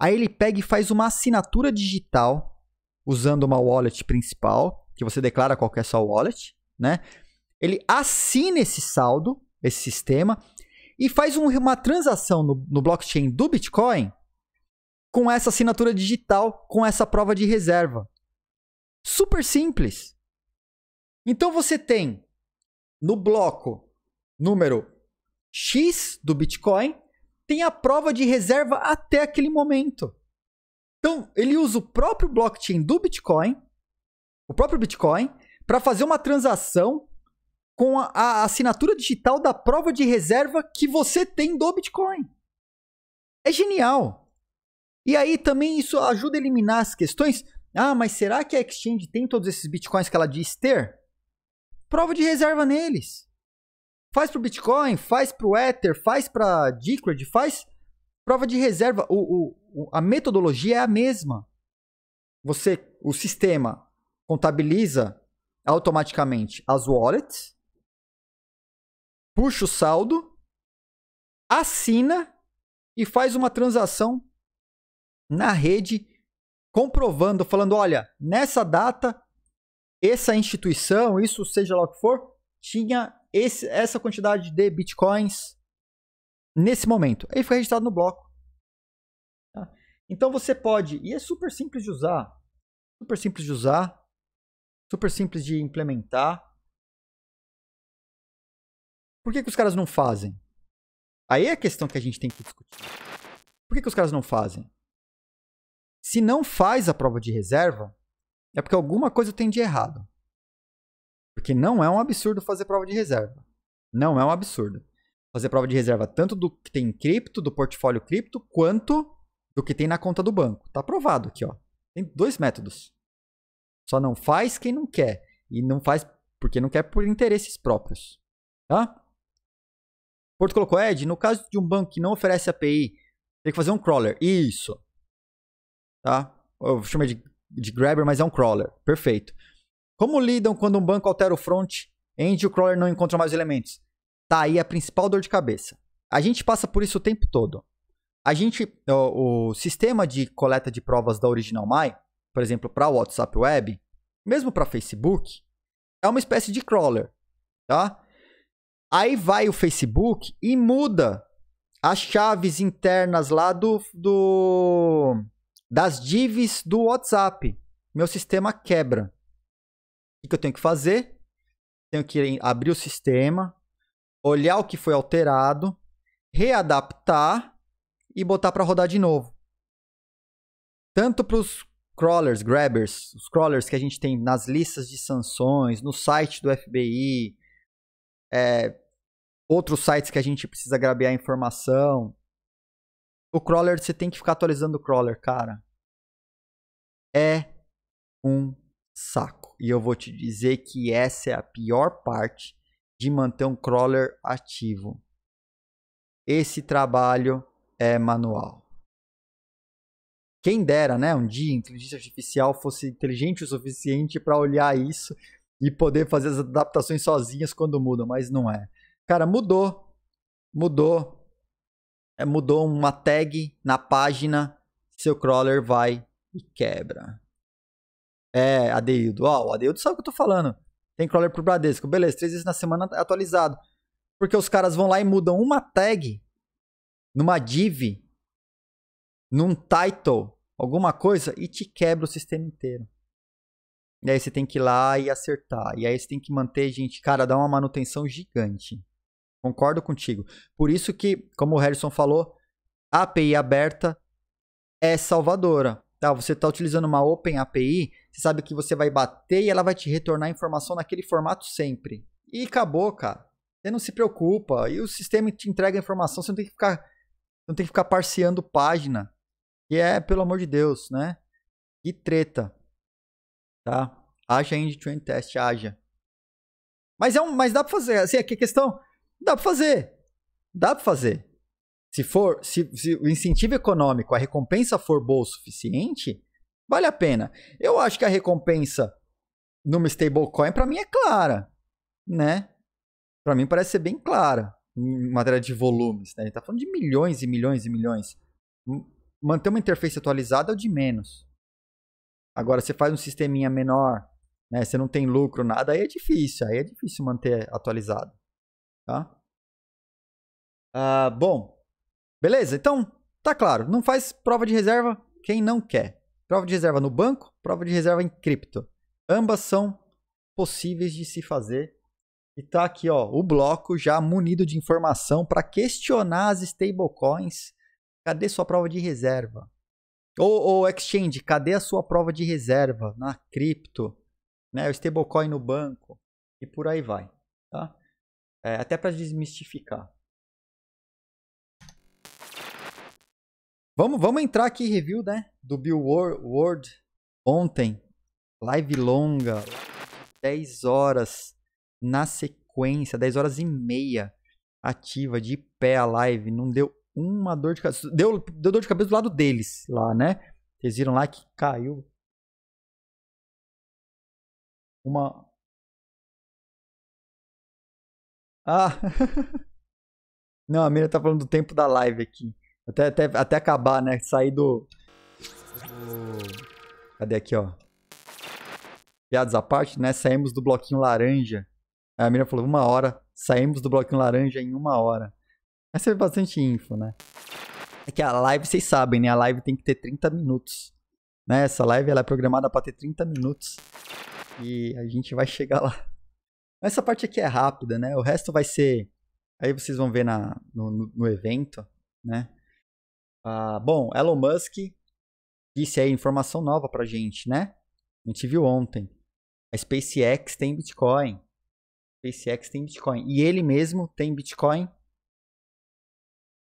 Aí ele pega e faz uma assinatura digital usando uma wallet principal, que você declara qualquer é só wallet, né? Ele assina esse saldo, esse sistema, e faz um, uma transação no, no blockchain do Bitcoin com essa assinatura digital, com essa prova de reserva. Super simples. Então você tem no bloco número X do Bitcoin tem a prova de reserva até aquele momento. Então, ele usa o próprio blockchain do Bitcoin, o próprio Bitcoin, para fazer uma transação com a, a, assinatura digital da prova de reserva que você tem do Bitcoin. É genial. E aí também isso ajuda a eliminar as questões. Ah, mas será que a exchange tem todos esses bitcoins que ela diz ter? Prova de reserva neles. Faz pro Bitcoin, faz pro Ether, faz pra Decred, faz prova de reserva. O, o, a metodologia é a mesma. Você, o sistema contabiliza automaticamente as wallets, puxa o saldo, assina e faz uma transação na rede comprovando, falando, olha, nessa data essa instituição, isso seja lá o que for, tinha esse, essa quantidade de bitcoins nesse momento. Aí foi registrado no bloco. Tá? Então você pode, e é super simples de usar, super simples de usar, super simples de implementar. Por que, que os caras não fazem? Aí é a questão que a gente tem que discutir. Por que, que os caras não fazem? Se não faz a prova de reserva, é porque alguma coisa tem de errado. Porque não é um absurdo fazer prova de reserva. Não é um absurdo. Fazer prova de reserva tanto do que tem em cripto, do portfólio cripto, quanto do que tem na conta do banco. Tá aprovado aqui, ó. Tem dois métodos. Só não faz quem não quer. E não faz porque não quer por interesses próprios. Tá? Porto colocou, Ed, no caso de um banco que não oferece API, tem que fazer um crawler. Isso. Tá? Eu chamei de, de grabber, mas é um crawler. Perfeito. Como lidam quando um banco altera o front, end e o crawler não encontram mais elementos? Tá aí a principal dor de cabeça. A gente passa por isso o tempo todo. A gente, o, o sistema de coleta de provas da Original My, por exemplo, para o WhatsApp Web, mesmo para Facebook, é uma espécie de crawler, tá? Aí vai o Facebook e muda as chaves internas lá do, do das divs do WhatsApp. Meu sistema quebra. O que eu tenho que fazer? Tenho que abrir o sistema, olhar o que foi alterado, readaptar e botar para rodar de novo. Tanto para os crawlers, grabbers, os crawlers que a gente tem nas listas de sanções, no site do FBI, é, outros sites que a gente precisa grabear informação. O crawler, você tem que ficar atualizando o crawler, cara. É um saco. E eu vou te dizer que essa é a pior parte de manter um crawler ativo. Esse trabalho é manual. Quem dera, né? Um dia a inteligência artificial fosse inteligente o suficiente para olhar isso e poder fazer as adaptações sozinhas quando mudam, mas não é. Cara, mudou. Mudou. É, mudou uma tag na página, seu crawler vai e quebra. É, Adeildo. Ó, oh, o Adeildo sabe o que eu tô falando. Tem crawler pro Bradesco. Beleza, três vezes na semana atualizado. Porque os caras vão lá e mudam uma tag numa div, num title, alguma coisa, e te quebra o sistema inteiro. E aí você tem que ir lá e acertar. E aí você tem que manter, gente, cara, dá uma manutenção gigante. Concordo contigo. Por isso que, como o Harrison falou, a API aberta é salvadora. Tá? Você está utilizando uma Open API, você sabe que você vai bater e ela vai te retornar a informação naquele formato sempre. E acabou, cara. Você não se preocupa. E o sistema te entrega a informação, você não tem que ficar, não tem que ficar parciando página. E é, pelo amor de Deus, né? Que treta. Tá? Haja end-to-end test, haja. Mas, é um, mas dá pra fazer. Assim, aqui a é questão. Dá pra fazer. Dá pra fazer. Se for, se, se o incentivo econômico, a recompensa for boa o suficiente, vale a pena. Eu acho que a recompensa numa stablecoin, para mim, é clara, né? Para mim, parece ser bem clara em matéria de volumes, né? A gente tá falando de milhões e milhões e milhões. Manter uma interface atualizada é o de menos. Agora, você faz um sisteminha menor, né? Você não tem lucro, nada, aí é difícil. Aí é difícil manter atualizado, tá? Ah, bom, Beleza? Então, tá claro. Não faz prova de reserva quem não quer. Prova de reserva no banco, prova de reserva em cripto. Ambas são possíveis de se fazer. E tá aqui, ó, o bloco já munido de informação para questionar as stablecoins. Cadê sua prova de reserva? Ou, ou exchange, cadê a sua prova de reserva na cripto? Né, o stablecoin no banco e por aí vai, tá? É, até para desmistificar. Vamos, vamos entrar aqui review, né? Do Billboard ontem. Live longa. 10 horas na sequência, 10 horas e meia ativa de pé a live. Não deu uma dor de cabeça. Deu, deu dor de cabeça do lado deles lá, né? Vocês viram lá que caiu. Uma. Ah! Não, a Miriam tá falando do tempo da live aqui. Até, até, até acabar, né? Sair do... do... Cadê aqui, ó? Piadas à parte, né? Saímos do bloquinho laranja. Aí a Miriam falou, uma hora. Saímos do bloquinho laranja em uma hora. Mas é bastante info, né? É que a live, vocês sabem, né? A live tem que ter 30 minutos. Né? Essa live ela é programada para ter 30 minutos. E a gente vai chegar lá. Essa parte aqui é rápida, né? O resto vai ser. Aí vocês vão ver na, no, no evento, né? Ah, bom, Elon Musk disse aí informação nova pra gente, né? A gente viu ontem. A SpaceX tem Bitcoin. SpaceX tem Bitcoin. E ele mesmo tem Bitcoin,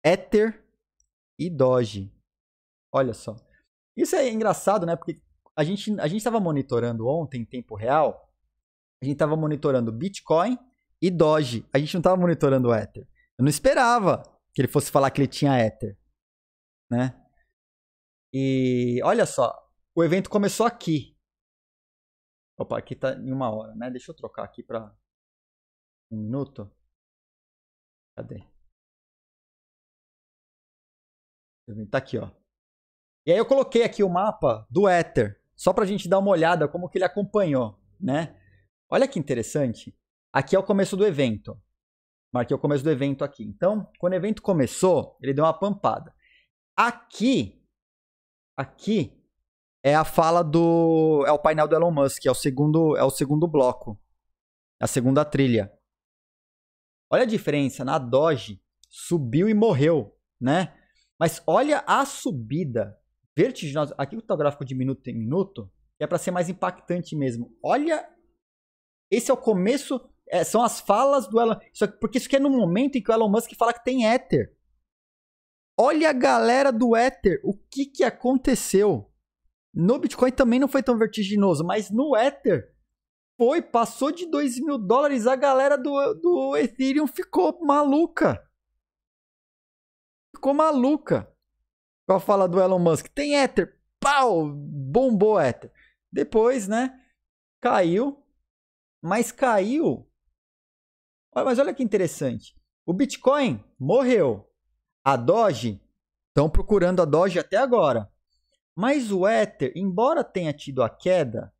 Ether e Doge. Olha só. Isso é engraçado, né? Porque a gente a gente estava monitorando ontem em tempo real. A gente estava monitorando Bitcoin e Doge. A gente não estava monitorando o Ether. Eu não esperava que ele fosse falar que ele tinha Ether né? E olha só, o evento começou aqui. Opa, aqui tá em uma hora, né? Deixa eu trocar aqui para um minuto. Cadê? Tá aqui, ó. E aí eu coloquei aqui o mapa do Ether, só pra gente dar uma olhada como que ele acompanhou, né? Olha que interessante. Aqui é o começo do evento. Marquei o começo do evento aqui. Então, quando o evento começou, ele deu uma pampada. Aqui, aqui é a fala do, é o painel do Elon Musk, é o segundo, é o segundo bloco, é a segunda trilha. Olha a diferença, na Doge subiu e morreu, né? Mas olha a subida vertiginosa. Aqui está o gráfico de minuto em minuto, é para ser mais impactante mesmo. Olha, esse é o começo, é, são as falas do Elon, isso porque isso aqui é no momento em que o Elon Musk fala que tem éter. Olha a galera do Ether, o que, que aconteceu? No Bitcoin também não foi tão vertiginoso, mas no Ether foi, passou de 2 mil dólares, a galera do, do Ethereum ficou maluca. Ficou maluca. Com a fala do Elon Musk, tem Ether, pau, bombou Ether. Depois, né, caiu, mas caiu. Mas olha que interessante, o Bitcoin morreu, a Doge, estão procurando a Doge até agora. Mas o Ether, embora tenha tido a queda,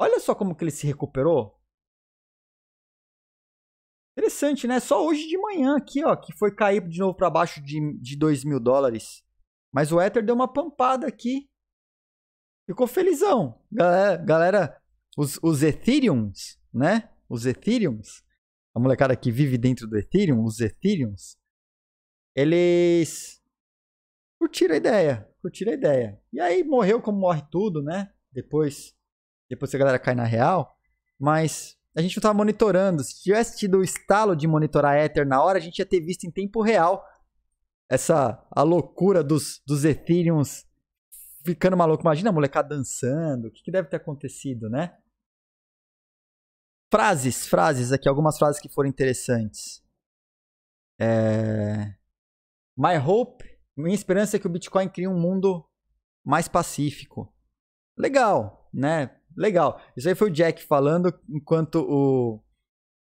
olha só como que ele se recuperou. Interessante, né? Só hoje de manhã aqui, ó, que foi cair de novo para baixo de, de 2 mil dólares. Mas o Ether deu uma pampada aqui. Ficou felizão. Galera, é, galera os, os Ethereums, né? Os Ethereums. A molecada que vive dentro do Ethereum, os Ethereums eles curtiram a ideia, curtiram a ideia. E aí morreu como morre tudo, né? Depois, depois a galera cai na real, mas a gente não estava monitorando. Se tivesse tido o estalo de monitorar Ether na hora, a gente ia ter visto em tempo real essa a loucura dos, dos Ethereums ficando maluco. Imagina a molecada dançando, o que, que deve ter acontecido, né? Frases, frases aqui, algumas frases que foram interessantes. É... My hope, minha esperança é que o Bitcoin crie um mundo mais pacífico. Legal, né? Legal. Isso aí foi o Jack falando enquanto o,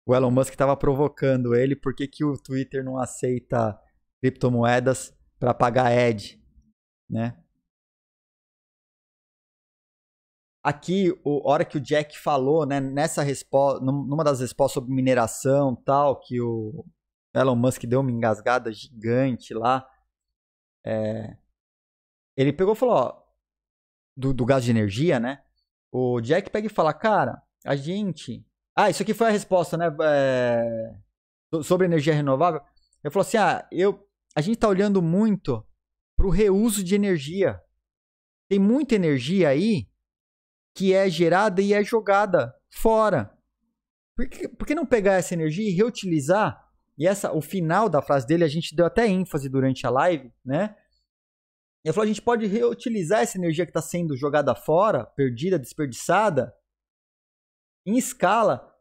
o Elon Musk estava provocando ele por que, o Twitter não aceita criptomoedas para pagar ad, né? Aqui, a hora que o Jack falou, né, nessa resposta, numa das respostas sobre mineração, tal, que o Elon Musk deu uma engasgada gigante lá. É, ele pegou e falou, ó, do, do gás de energia, né? O Jack pega e fala, cara, a gente... Ah, isso aqui foi a resposta, né? É... Sobre energia renovável. Ele falou assim, ah, eu... a gente tá olhando muito pro reuso de energia. Tem muita energia aí que é gerada e é jogada fora. Por que, por que não pegar essa energia e reutilizar e essa, o final da frase dele, a gente deu até ênfase durante a live, né? Ele falou: a gente pode reutilizar essa energia que está sendo jogada fora, perdida, desperdiçada, em escala,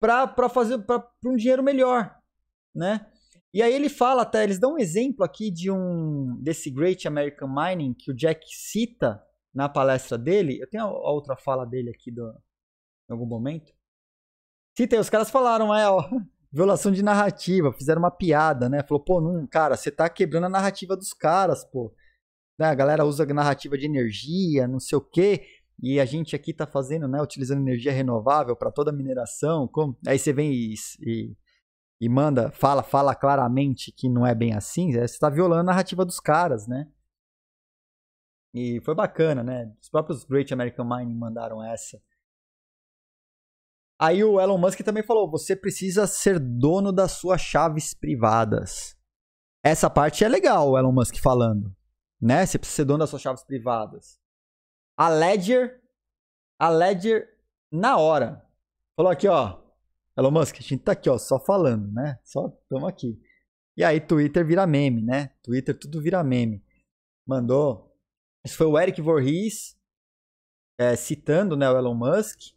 para fazer para um dinheiro melhor, né? E aí ele fala até, eles dão um exemplo aqui de um desse Great American Mining que o Jack cita na palestra dele. Eu tenho a outra fala dele aqui do, em algum momento. Cita aí, os caras falaram, é, ó, violação de narrativa, fizeram uma piada, né? Falou, pô, não, cara, você tá quebrando a narrativa dos caras, pô. Né? A galera usa narrativa de energia, não sei o quê, e a gente aqui tá fazendo, né, utilizando energia renovável para toda a mineração, como? Aí você vem e, e, e, manda, fala, fala claramente que não é bem assim, é, você tá violando a narrativa dos caras, né? E foi bacana, né? Os próprios Great American Mining mandaram essa. Aí o Elon Musk também falou: você precisa ser dono das suas chaves privadas. Essa parte é legal, o Elon Musk falando. Né? Você precisa ser dono das suas chaves privadas. A Ledger, a Ledger na hora. Falou aqui, ó. Elon Musk, a gente tá aqui, ó, só falando, né? Só estamos aqui. E aí Twitter vira meme, né? Twitter tudo vira meme. Mandou. Isso foi o Eric Voorhees é, citando né, o Elon Musk.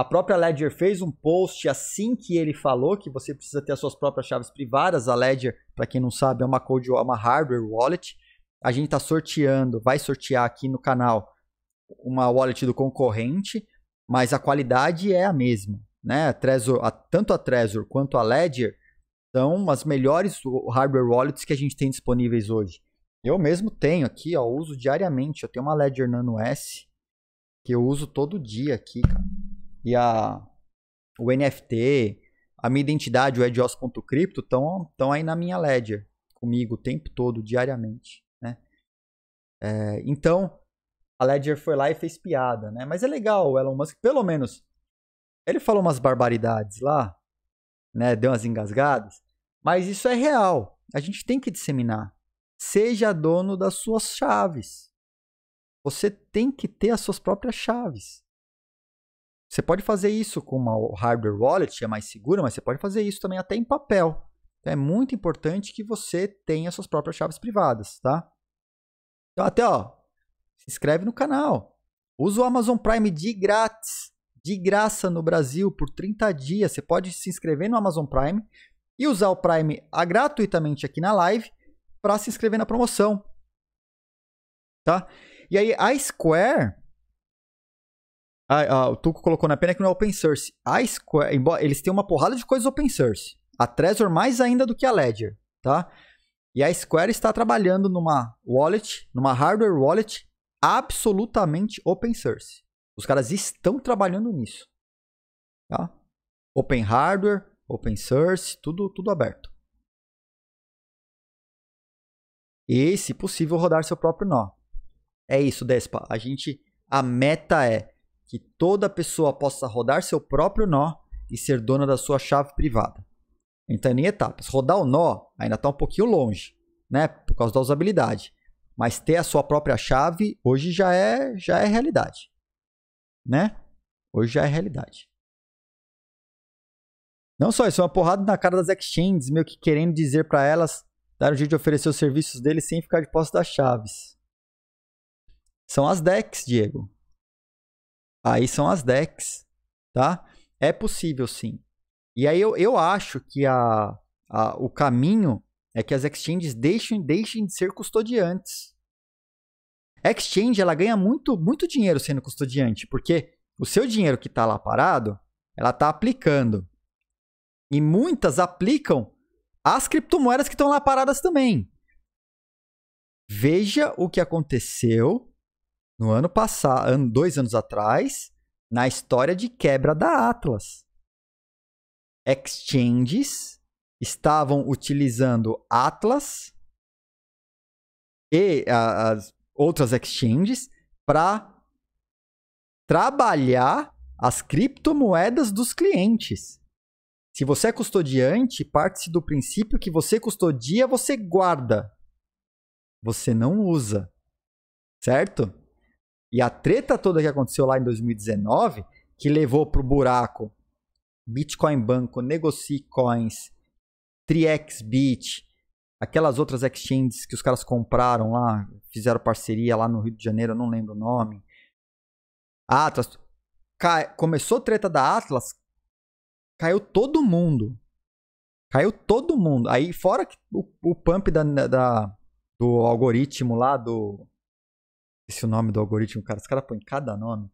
A própria Ledger fez um post assim que ele falou que você precisa ter as suas próprias chaves privadas. A Ledger, para quem não sabe, é uma cold, é uma hardware wallet. A gente está sorteando, vai sortear aqui no canal uma wallet do concorrente, mas a qualidade é a mesma, né? A Trezor, a, tanto a Trezor quanto a Ledger são as melhores hardware wallets que a gente tem disponíveis hoje. Eu mesmo tenho aqui, ó, uso diariamente. Eu tenho uma Ledger Nano S que eu uso todo dia aqui, cara e a, o NFT, a minha identidade, o edios.crypto, estão aí na minha ledger comigo o tempo todo, diariamente. Né? É, então, a Ledger foi lá e fez piada, né? Mas é legal o Elon Musk, pelo menos. Ele falou umas barbaridades lá, né? Deu umas engasgadas. Mas isso é real. A gente tem que disseminar. Seja dono das suas chaves. Você tem que ter as suas próprias chaves. Você pode fazer isso com uma hardware wallet, é mais seguro, mas você pode fazer isso também até em papel. Então, é muito importante que você tenha suas próprias chaves privadas, tá? Então, até ó, se inscreve no canal. Usa o Amazon Prime de grátis, de graça no Brasil por 30 dias. Você pode se inscrever no Amazon Prime e usar o Prime ah, gratuitamente aqui na live para se inscrever na promoção. Tá? E aí a Square a, ah, a, ah, o Tuco colocou na pena que não é open source. A Square, embora, eles têm uma porrada de coisas open source. A Trezor mais ainda do que a Ledger, tá? E a Square está trabalhando numa wallet, numa hardware wallet absolutamente open source. Os caras estão trabalhando nisso. Tá? Open hardware, open source, tudo, tudo aberto. E, se possível, rodar seu próprio nó. É isso, Despa. A gente. A meta é que toda pessoa possa rodar seu próprio nó e ser dona da sua chave privada. Então, é em etapas. Rodar o nó ainda está um pouquinho longe, né? Por causa da usabilidade. Mas ter a sua própria chave hoje já é, já é realidade. Né? Hoje já é realidade. Não só isso, é uma porrada na cara das exchanges, meio que querendo dizer para elas dar um jeito de oferecer os serviços deles sem ficar de posse das chaves. São as Decks, Diego. Aí são as decks, tá? É possível sim. E aí eu, eu acho que a, a, o caminho é que as exchanges deixem, deixem de ser custodiantes. A exchange ela ganha muito, muito dinheiro sendo custodiante, porque o seu dinheiro que está lá parado, ela está aplicando. E muitas aplicam as criptomoedas que estão lá paradas também. Veja o que aconteceu no ano passado, dois anos atrás, na história de quebra da Atlas. Exchanges estavam utilizando Atlas e as outras exchanges para trabalhar as criptomoedas dos clientes. Se você é custodiante, parte-se do princípio que você custodia, você guarda. Você não usa. Certo? E a treta toda que aconteceu lá em 2019, que levou pro buraco Bitcoin Banco, Negoci Coins, TriXBit, aquelas outras exchanges que os caras compraram lá, fizeram parceria lá no Rio de Janeiro, não lembro o nome. Atlas. Cai, começou treta da Atlas, caiu todo mundo. Caiu todo mundo. Aí, fora o, o pump da, da, do algoritmo lá do esse é o nome do algoritmo, cara. Os caras põem cada nome.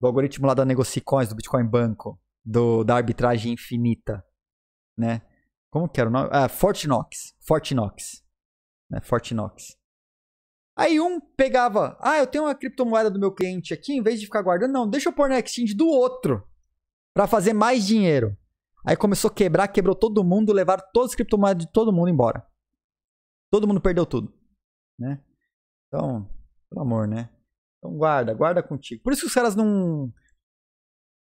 Do algoritmo lá da Negocicoins, do Bitcoin Banco, do, da arbitragem infinita, né? Como que era o nome? Ah, é, Fortinox. Fortinox. Né? Fortinox. Aí um pegava, ah, eu tenho uma criptomoeda do meu cliente aqui, em vez de ficar guardando, não, deixa eu pôr na exchange do outro para fazer mais dinheiro. Aí começou a quebrar, quebrou todo mundo, levaram todas as criptomoedas de todo mundo embora. Todo mundo perdeu tudo, né? Então, pelo amor, né? Então guarda, guarda contigo. Por isso que os caras não.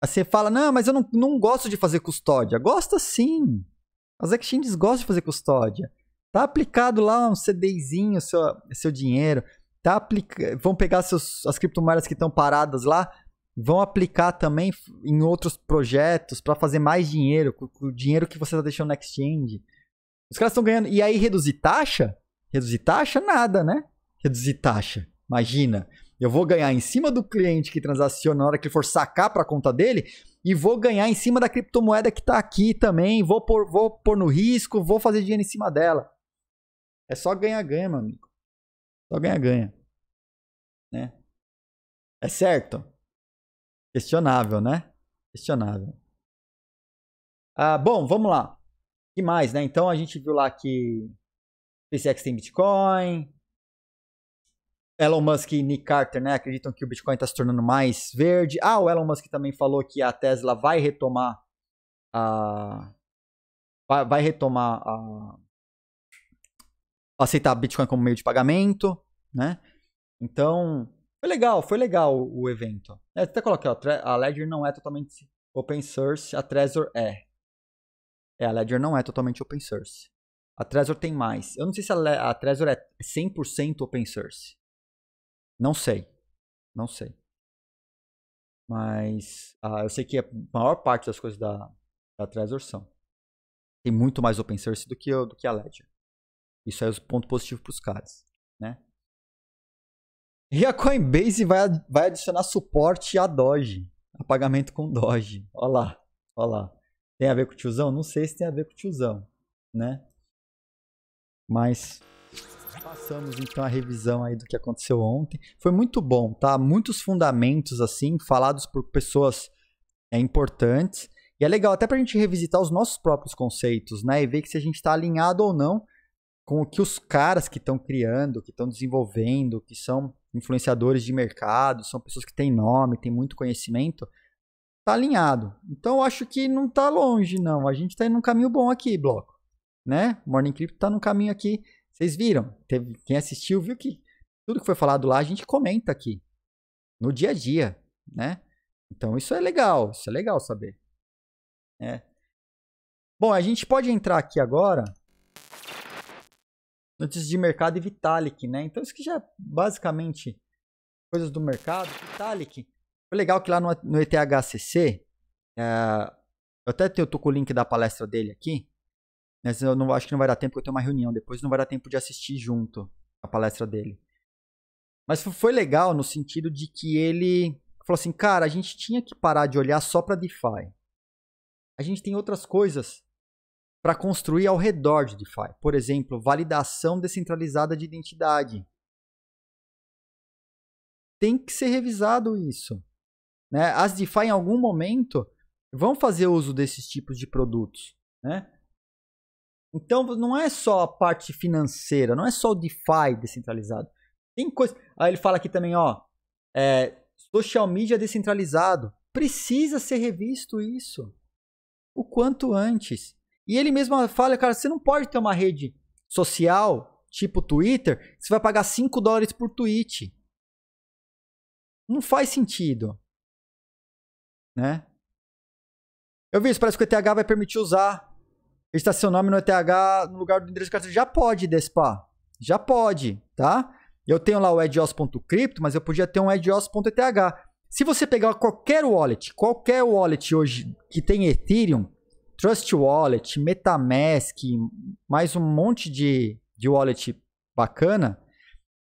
Assim, você fala, não, mas eu não, não gosto de fazer custódia. Gosta sim. As exchanges gostam de fazer custódia. Tá aplicado lá um CDzinho, seu, seu dinheiro. Tá aplica... Vão pegar seus, as criptomoedas que estão paradas lá, vão aplicar também em outros projetos para fazer mais dinheiro, com, com o dinheiro que você tá deixando na exchange. Os caras estão ganhando. E aí reduzir taxa? Reduzir taxa? Nada, né? Reduzir taxa. Imagina, eu vou ganhar em cima do cliente que transaciona na hora que ele for sacar para a conta dele e vou ganhar em cima da criptomoeda que está aqui também, vou pôr, vou no risco, vou fazer dinheiro em cima dela. É só ganha-ganha, meu amigo. Só ganha-ganha. Né? É certo? Questionável, né? Questionável. Ah, bom, vamos lá. O que mais, né? Então a gente viu lá que SpaceX tem Bitcoin, Elon Musk e Nick Carter né, acreditam que o Bitcoin está se tornando mais verde. Ah, o Elon Musk também falou que a Tesla vai retomar a. Vai, vai retomar a. Aceitar Bitcoin como meio de pagamento, né? Então, foi legal, foi legal o, evento. Eu é, até coloquei, ó, a Ledger não é totalmente open source, a Trezor é. É, a Ledger não é totalmente open source. A Trezor tem mais. Eu não sei se a, a Trezor é 100% open source. Não sei. Não sei. Mas ah, eu sei que a maior parte das coisas da, da Trezor são. Tem muito mais open source do que, do que a Ledger. Isso é o ponto positivo para os caras. Né? E a Coinbase vai, vai adicionar suporte a Doge. A pagamento com Doge. Olha lá. Olha lá. Tem a ver com o tiozão? Não sei se tem a ver com o tiozão. Né? Mas Passamos então a revisão aí do que aconteceu ontem. Foi muito bom, tá? Muitos fundamentos assim falados por pessoas é, importantes. E é legal até para a gente revisitar os nossos próprios conceitos, né? E ver que se a gente está alinhado ou não com o que os caras que estão criando, que estão desenvolvendo, que são influenciadores de mercado, são pessoas que têm nome, têm muito conhecimento, tá alinhado. Então eu acho que não tá longe, não. A gente tá indo num caminho bom aqui, bloco. Né? Morning Crypto tá num caminho aqui vocês viram? Teve, quem assistiu viu que tudo que foi falado lá a gente comenta aqui no dia a dia, né? Então isso é legal, isso é legal saber. É. Bom, a gente pode entrar aqui agora notícias de mercado e Vitalik, né? Então isso que já é basicamente coisas do mercado. Vitalik, foi legal que lá no, no ETHCC, é, eh, eu até tenho, tô com o link da palestra dele aqui, mas né, eu não acho que não vai dar tempo, porque eu tenho uma reunião depois, não vai dar tempo de assistir junto a palestra dele. Mas foi legal no sentido de que ele falou assim, cara, a gente tinha que parar de olhar só para DeFi. A gente tem outras coisas para construir ao redor de DeFi. Por exemplo, validação descentralizada de identidade. Tem que ser revisado isso. Né? As DeFi, em algum momento, vão fazer uso desses tipos de produtos. Né? Então não é só a parte financeira, não é só o DeFi descentralizado. Tem coisa. Aí ele fala aqui também, ó, é, social media descentralizado. Precisa ser revisto isso o quanto antes. E ele mesmo fala, cara, você não pode ter uma rede social, tipo Twitter, você vai pagar 5 dólares por tweet. Não faz sentido. Né? Eu vi isso, parece que o ETH vai permitir usar registrar seu nome no ETH no lugar do endereço de carteira. Já pode, Despa. Já pode, tá? Eu tenho lá o edios.crypto, mas eu podia ter um edios.eth. Se você pegar qualquer wallet, qualquer wallet hoje que tem Ethereum, Trust Wallet, Metamask, mais um monte de, de wallet bacana.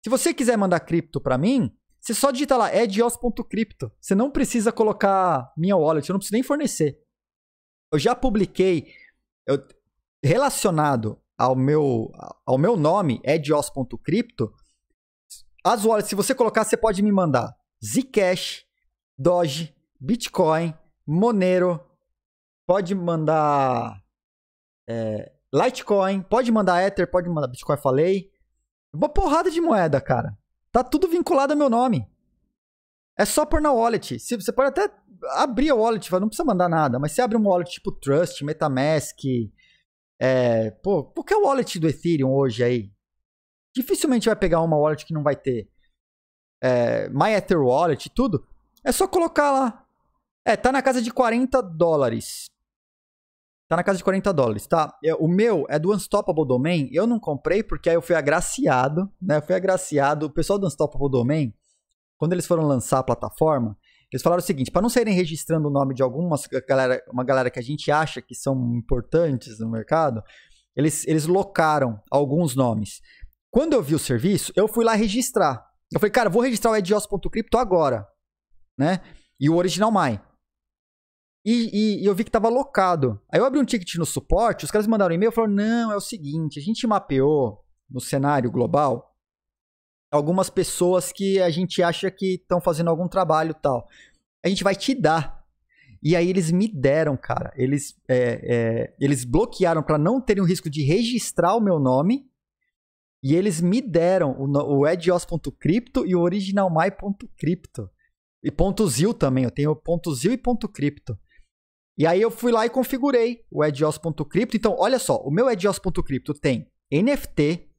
Se você quiser mandar cripto para mim, você só digita lá edios.crypto. Você não precisa colocar minha wallet, eu não preciso nem fornecer. Eu já publiquei eu, relacionado ao meu, ao meu nome, edios.crypto, as wallets, se você colocar, você pode me mandar Zcash, Doge, Bitcoin, Monero, pode mandar é, Litecoin, pode mandar Ether, pode mandar Bitcoin, falei. Uma porrada de moeda, cara. Tá tudo vinculado ao meu nome. É só por na wallet. Você pode até abrir a wallet, não precisa mandar nada, mas você abre um wallet tipo Trust, Metamask, é, pô, qualquer wallet do Ethereum hoje aí, dificilmente vai pegar uma wallet que não vai ter. É, Wallet, tudo, é só colocar lá. É, tá na casa de 40 dólares. Tá na casa de 40 dólares, tá? É, o meu é do Unstoppable Domain. Eu não comprei porque aí eu fui agraciado, né? Eu fui agraciado. O pessoal do Unstoppable Domain, quando eles foram lançar a plataforma, eles falaram o seguinte: para não serem registrando o nome de algumas galera, uma galera que a gente acha que são importantes no mercado, eles, eles locaram alguns nomes. Quando eu vi o serviço, eu fui lá registrar. Eu falei, cara, vou registrar o edios.crypto agora, né? E o original mai. E, e, e, eu vi que estava locado. Aí eu abri um ticket no suporte, os caras me mandaram um e-mail e falaram: não, é o seguinte, a gente mapeou no cenário global algumas pessoas que a gente acha que estão fazendo algum trabalho tal. A gente vai te dar. E aí eles me deram, cara. Eles, é, é, eles bloquearam para não terem o risco de registrar o meu nome. E eles me deram o, o edios.crypto e o originalmy.crypto. E ponto .zil também, eu tenho ponto .zil e ponto .crypto. E aí eu fui lá e configurei o edios.crypto. Então, olha só, o meu edios.crypto tem NFT,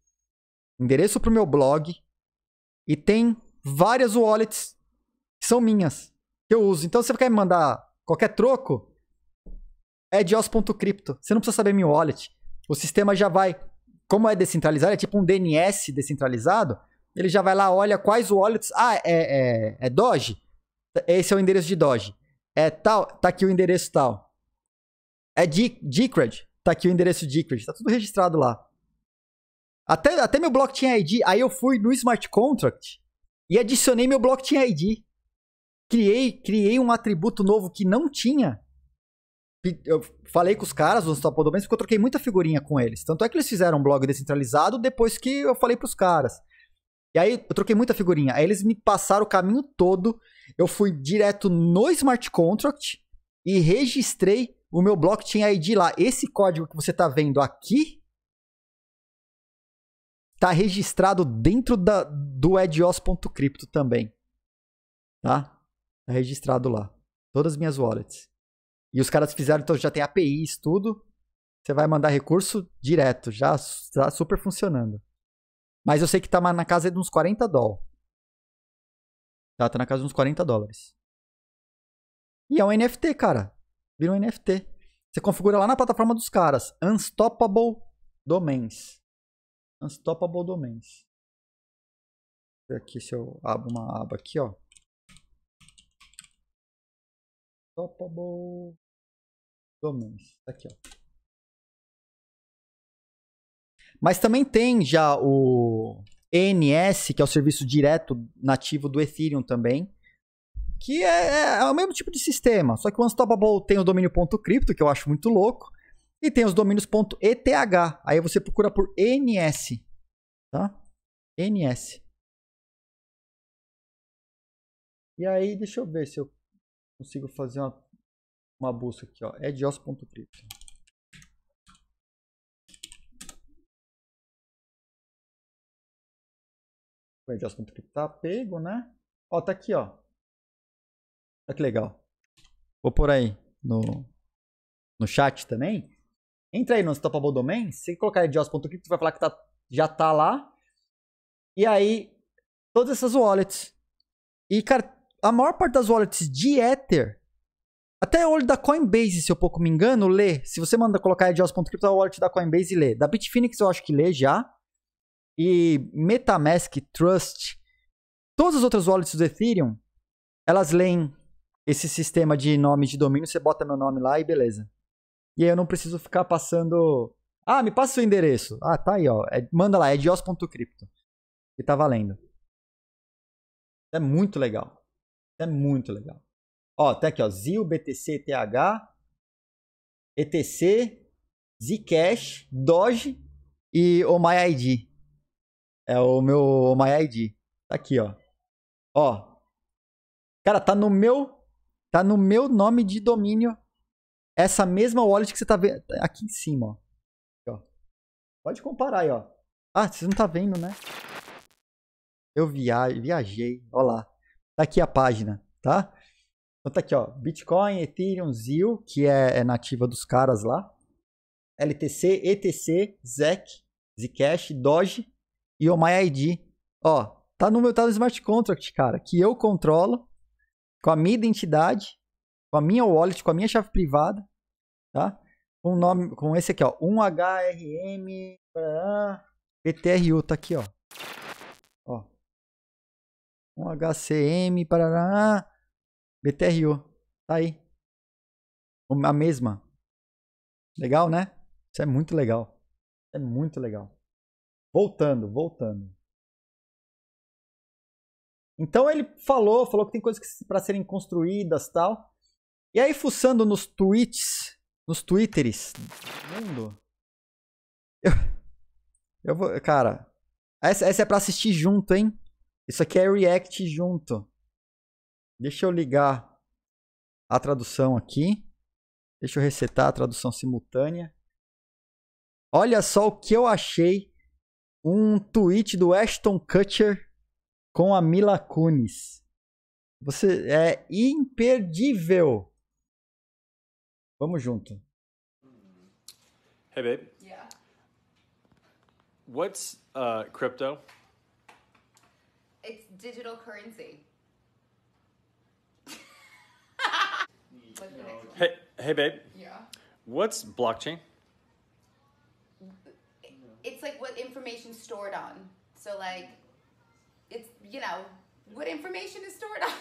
endereço para o meu blog, e tem várias wallets que são minhas, que eu uso. Então, se você quer me mandar qualquer troco, é dios.crypto. Você não precisa saber minha wallet. O sistema já vai, como é descentralizado, é tipo um DNS descentralizado, ele já vai lá, olha quais wallets. Ah, é, é, é Doge? Esse é o endereço de Doge. É tal, tá aqui o endereço tal. É Decred, tá aqui o endereço Decred, tá tudo registrado lá. Até, até meu blockchain ID. Aí eu fui no smart contract e adicionei meu blockchain ID. Criei, criei um atributo novo que não tinha. Eu falei com os caras dos top domains porque eu troquei muita figurinha com eles. Tanto é que eles fizeram um blog descentralizado depois que eu falei para os caras. E aí eu troquei muita figurinha. Aí eles me passaram o caminho todo. Eu fui direto no smart contract e registrei o meu blockchain ID lá. Esse código que você está vendo aqui tá registrado dentro da, do edios.crypto também. Tá? Tá registrado lá. Todas as minhas wallets. E os caras fizeram, então já tem APIs, tudo. Você vai mandar recurso direto, já tá super funcionando. Mas eu sei que tá na casa de uns 40 dólares. Tá, tá na casa de uns 40 dólares. E é um NFT, cara. Vira um NFT. Você configura lá na plataforma dos caras. Unstoppable Domains. Unstoppable Domains. Aqui se eu abro uma aba aqui, ó. Unstoppable Domains. Tá aqui, ó. Mas também tem já o ENS, que é o serviço direto nativo do Ethereum também. Que é, é, é o mesmo tipo de sistema, só que o Unstoppable tem o domínio.crypto, que eu acho muito louco. E tem os domínios .eth. Aí você procura por NS, tá? NS. E aí, deixa eu ver se eu consigo fazer uma, uma busca aqui, ó. Edios.crypto. O Edios.crypto tá pego, né? Ó, tá aqui, ó. Olha que legal. Vou por aí no, no chat também. Entra aí no Unstoppable Domain, se você colocar idios.crypto, vai falar que tá, já tá lá. E aí, todas essas wallets. E, cara, a maior parte das wallets de Ether, até o olho da Coinbase, se eu pouco me engano, lê. Se você manda colocar idios.crypto, a wallet da Coinbase lê. Da Bitfinex eu acho que lê já. E Metamask, Trust, todas as outras wallets do Ethereum, elas leem esse sistema de nome de domínio, você bota meu nome lá e beleza. E aí eu não preciso ficar passando. Ah, me passa o seu endereço. Ah, tá aí, ó. É, manda lá, é dios.crypto. E tá valendo. É muito legal. É muito legal. Ó, até tá aqui, ó. ZIL, BTC, TH, ETC, Zcash, Doge e o myid É o meu myid Tá aqui, ó. Ó. Cara, tá no meu. Tá no meu nome de domínio essa mesma wallet que você está vendo tá aqui em cima, ó. Pode comparar aí, ó. Ah, vocês não tá vendo, né? Eu via viajei, ó lá. Tá aqui a página, tá? Então tá aqui, ó, Bitcoin, Ethereum, ZIL, que é, é nativa dos caras lá. LTC, ETC, ZEC, Zcash, Doge e o MyID. Ó, tá no meu tá no smart contract, cara, que eu controlo com a minha identidade com a minha wallet, com a minha chave privada, tá? Com o nome, com esse aqui, ó, 1HRM BTRU, ah, tá aqui, ó. Ó. 1HCM parará BTRU, tá aí. A mesma. Legal, né? Isso é muito legal. É muito legal. Voltando, voltando. Então ele falou, falou que tem coisas que para serem construídas, tal. E aí, fuçando nos tweets, nos twitters do mundo, eu, eu vou, cara, essa, essa é pra assistir junto, hein? Isso aqui é react junto. Deixa eu ligar a tradução aqui. Deixa eu resetar a tradução simultânea. Olha só o que eu achei. Um tweet do Ashton Kutcher com a Mila Kunis. Você é imperdível. Vamos junto. Hey, babe. Yeah. What's uh, crypto? It's digital currency. hey, hey, babe. Yeah. What's blockchain? It's like what information stored on. So, like, it's, you know, what information is stored on.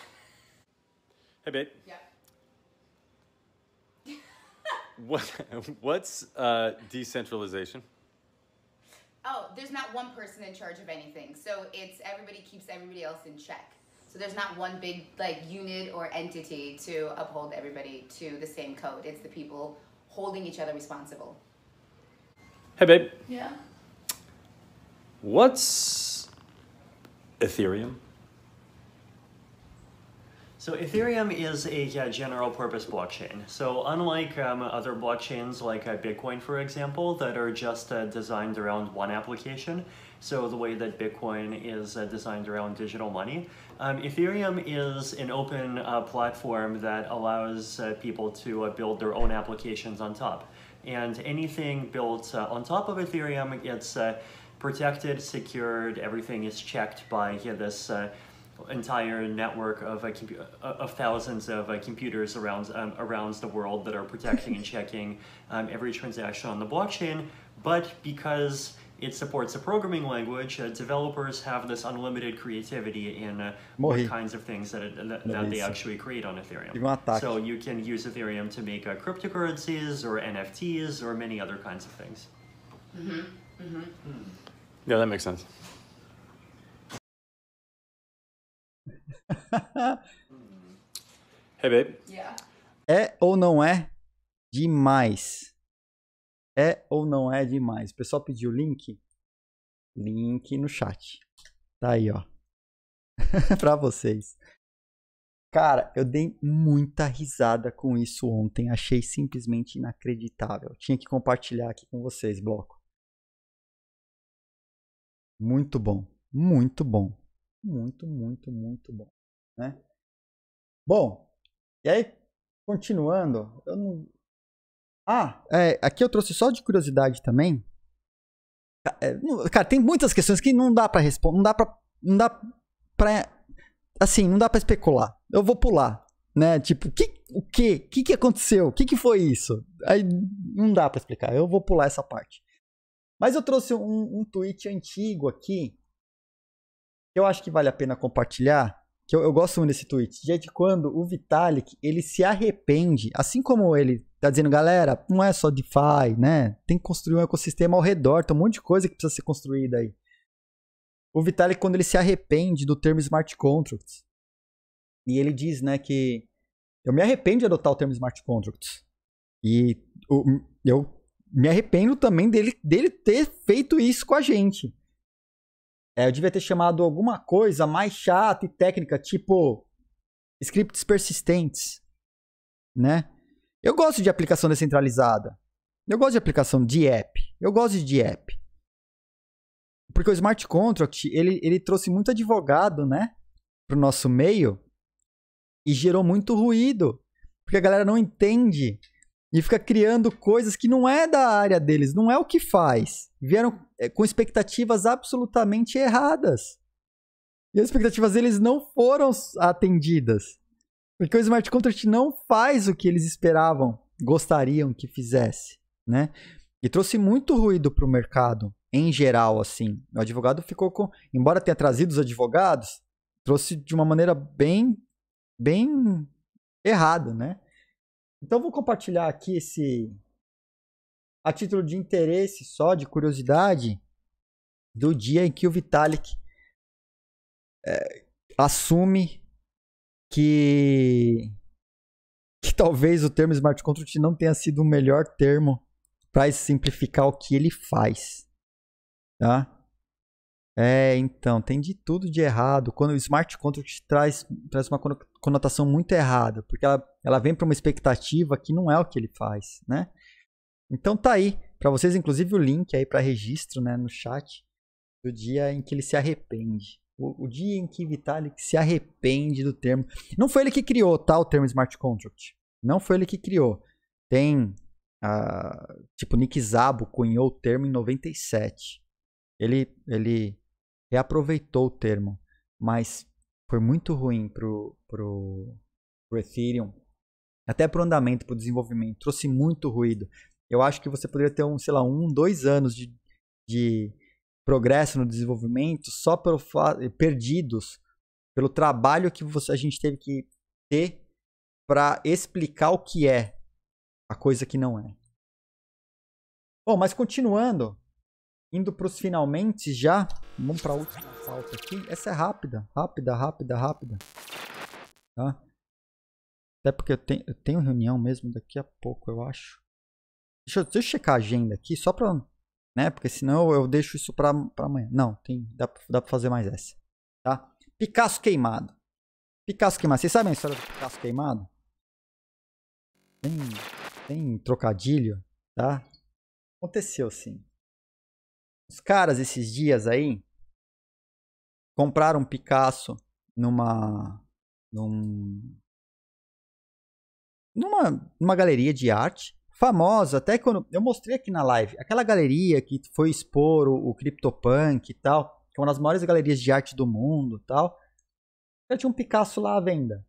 hey, babe. Yeah. What, what's uh, decentralization? Oh, there's not one person in charge of anything. So it's everybody keeps everybody else in check. So there's not one big like unit or entity to uphold everybody to the same code. It's the people holding each other responsible. Hey babe. Yeah. What's Ethereum? So Ethereum is a uh, general purpose blockchain. So unlike um, other blockchains like uh, Bitcoin, for example, that are just uh, designed around one application, so the way that Bitcoin is uh, designed around digital money, um, Ethereum is an open uh, platform that allows people to build their own applications on top. And anything built on top of Ethereum gets protected, secured, everything is checked by yeah, this entire network of, uh, uh, of thousands of uh, computers around, um, around the world that are protecting and checking um, every transaction on the blockchain, but because it supports a programming language. Uh, developers have this unlimited creativity in uh, what kinds of things that, it, that, that they actually create on Ethereum. So you can use Ethereum to make uh, cryptocurrencies or NFTs or many other kinds of things. Mm -hmm. Mm -hmm. Yeah, that makes sense. hey, é, babe. Yeah. É ou não é demais? É ou não é demais? O pessoal pediu link? Link no chat. Tá aí, ó. pra vocês. Cara, eu dei muita risada com isso ontem. Achei simplesmente inacreditável. Tinha que compartilhar aqui com vocês, bloco. Muito bom. Muito bom. Muito, muito, muito bom. Né? Bom, e aí, continuando, eu não. Ah, é, aqui eu trouxe só de curiosidade também. É, cara, tem muitas questões que não dá para responder, não dá pra... não dá para, assim, não dá para especular. Eu vou pular, né? Tipo, que, o que, que que aconteceu, o que que foi isso? Aí não dá para explicar. Eu vou pular essa parte. Mas eu trouxe um, um tweet antigo aqui que eu acho que vale a pena compartilhar que eu, eu gosto muito desse tweet, já de quando o Vitalik, ele se arrepende, assim como ele tá dizendo, galera, não é só DeFi, né? Tem que construir um ecossistema ao redor, tem um monte de coisa que precisa ser construída aí. O Vitalik, quando ele se arrepende do termo smart contracts, e ele diz, né, que eu me arrependo de adotar o termo smart contracts. E eu me arrependo também dele, dele ter feito isso com a gente. É, eu devia ter chamado alguma coisa mais chata e técnica, tipo scripts persistentes, né? Eu gosto de aplicação descentralizada. Eu gosto de aplicação de app. Eu gosto de app. Porque o smart contract, ele, ele trouxe muito advogado, né? Pro nosso meio. E gerou muito ruído. Porque a galera não entende e fica criando coisas que não é da área deles, não é o que faz. Vieram eh, com expectativas absolutamente erradas. E as expectativas deles não foram atendidas. Porque o smart contract não faz o que eles esperavam, gostariam que fizesse, né? E trouxe muito ruído para o mercado, em geral, assim. O advogado ficou com... Embora tenha trazido os advogados, trouxe de uma maneira bem, bem errada, né? Então vou compartilhar aqui esse a título de interesse só, de curiosidade, do dia em que o Vitalik é, assume que que talvez o termo smart contract não tenha sido o melhor termo para simplificar o que ele faz, tá? É, então, tem de tudo de errado. Quando o smart contract traz, traz uma conotação muito errada, porque ela, ela vem para uma expectativa que não é o que ele faz, né? Então tá aí, para vocês inclusive o link aí para registro, né, no chat do dia em que ele se arrepende. O, o, dia em que Vitalik se arrepende do termo. Não foi ele que criou, tá, o termo smart contract. Não foi ele que criou. Tem, ah, tipo, Nick Zabo cunhou o termo em 97. Ele, ele reaproveitou o termo, mas foi muito ruim pro, pro, pro Ethereum, até pro andamento, pro desenvolvimento, trouxe muito ruído. Eu acho que você poderia ter um, sei lá, um, dois anos de, de progresso no desenvolvimento só pelo perdidos pelo trabalho que você, a gente teve que ter para explicar o que é a coisa que não é. Bom, mas continuando, indo para os finalmente já, Vamos para a última falta aqui. Essa é rápida, rápida, rápida, rápida. Tá? Até porque eu tenho, eu tenho reunião mesmo daqui a pouco, eu acho. Deixa eu, deixa eu checar a agenda aqui, só para... Né? Porque senão eu, eu deixo isso para amanhã. Não, tem, dá, dá para fazer mais essa. Tá? Picasso queimado. Picasso queimado. Vocês sabem a história do Picasso queimado? Tem, tem trocadilho, tá? Aconteceu sim. Os caras esses dias aí compraram um Picasso numa num, numa numa galeria de arte famosa, até quando eu mostrei aqui na live, aquela galeria que foi expor o, o CryptoPunk e tal, que é uma das maiores galerias de arte do mundo, e tal. Já tinha um Picasso lá à venda.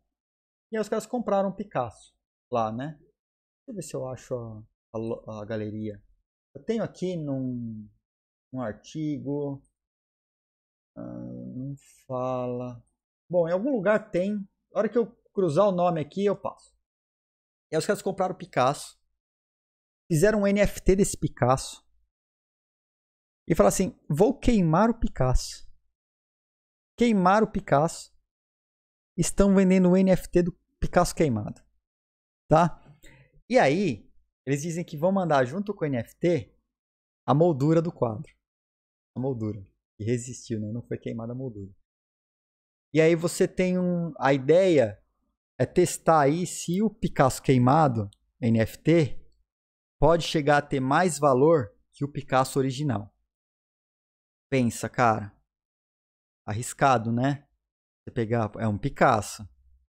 E aí os caras compraram um Picasso lá, né? Deixa eu ver se eu acho a, a, a galeria. Eu tenho aqui num um artigo. Ah, não fala. Bom, em algum lugar tem. Na hora que eu cruzar o nome aqui, eu passo. E aí os caras compraram o Picasso. Fizeram um NFT desse Picasso. E falaram assim: vou queimar o Picasso. Queimar o Picasso. Estão vendendo o NFT do Picasso queimado. Tá? E aí, eles dizem que vão mandar junto com o NFT a moldura do quadro. A moldura. E resistiu, né? não foi queimada a moldura. E aí você tem um. A ideia é testar aí se o Picasso queimado, NFT, pode chegar a ter mais valor que o Picasso original. Pensa, cara. Arriscado, né? Você pegar. É um Picasso,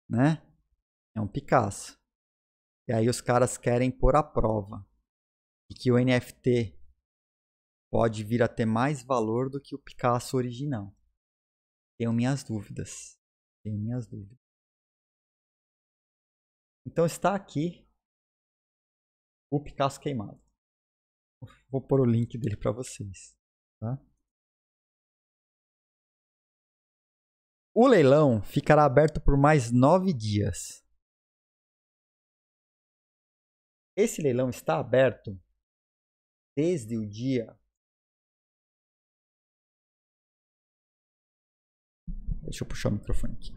né? É um Picasso. E aí os caras querem pôr a prova. E que o NFT pode vir a ter mais valor do que o Picasso original. Tenho minhas dúvidas. Tenho minhas dúvidas. Então está aqui o Picasso queimado. Vou pôr o link dele para vocês. Tá? O leilão ficará aberto por mais nove dias. Esse leilão está aberto desde o dia Deixa eu puxar o microfone aqui.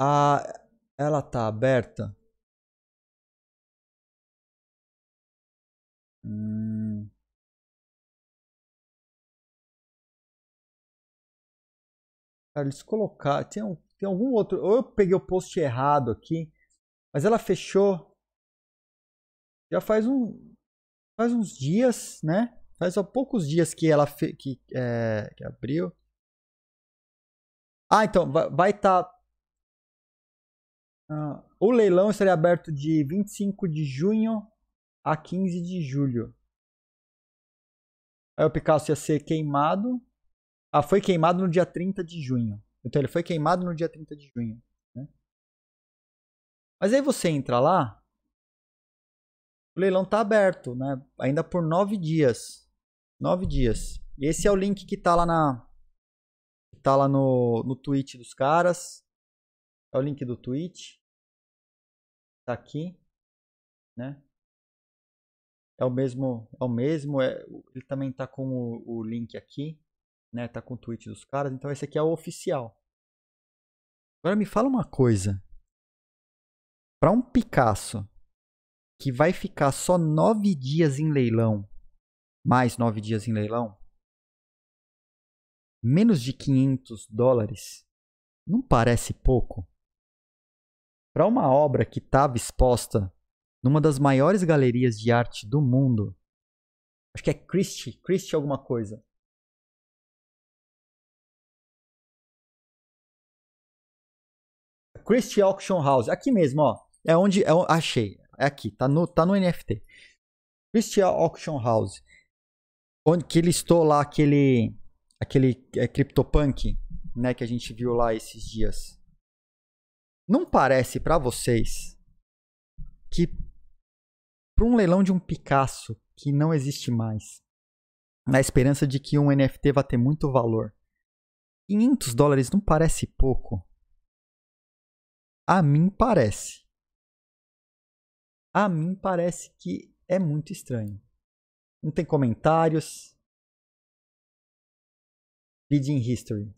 a ela tá aberta? Hum. Cara, eles colocaram. Tem, um, tem algum outro. Ou eu peguei o post errado aqui. Mas ela fechou. Já faz um. Faz uns dias, né? Faz há poucos dias que ela fe, que, é, que abriu. Ah, então, vai estar. Tá... Ah, o leilão estaria aberto de 25 de junho a 15 de julho. Aí o Picasso ia ser queimado. Ah, foi queimado no dia 30 de junho. Então ele foi queimado no dia 30 de junho. Né? Mas aí você entra lá. O leilão está aberto, né? Ainda por nove dias. Nove dias. E esse é o link que está lá na, tá lá no, no tweet dos caras. É o link do tweet. Tá aqui, né? É o mesmo, é o mesmo, é, ele também tá com o, o link aqui, né? Tá com o tweet dos caras, então esse aqui é o oficial. Agora me fala uma coisa. Para um Picasso que vai ficar só nove dias em leilão, mais nove dias em leilão, menos de 500 dólares não parece pouco? Para uma obra que estava exposta numa das maiores galerias de arte do mundo, acho que é Christie, Christie alguma coisa. Christie Auction House, aqui mesmo, ó, é onde eu é achei, é aqui, tá no tá no NFT. Christie Auction House, onde que listou lá aquele aquele é, CryptoPunk, né, que a gente viu lá esses dias. Não parece para vocês que para um leilão de um Picasso que não existe mais, na esperança de que um NFT vá ter muito valor, 500 dólares não parece pouco? A mim parece. A mim parece que é muito estranho. Não tem comentários, Bid in History.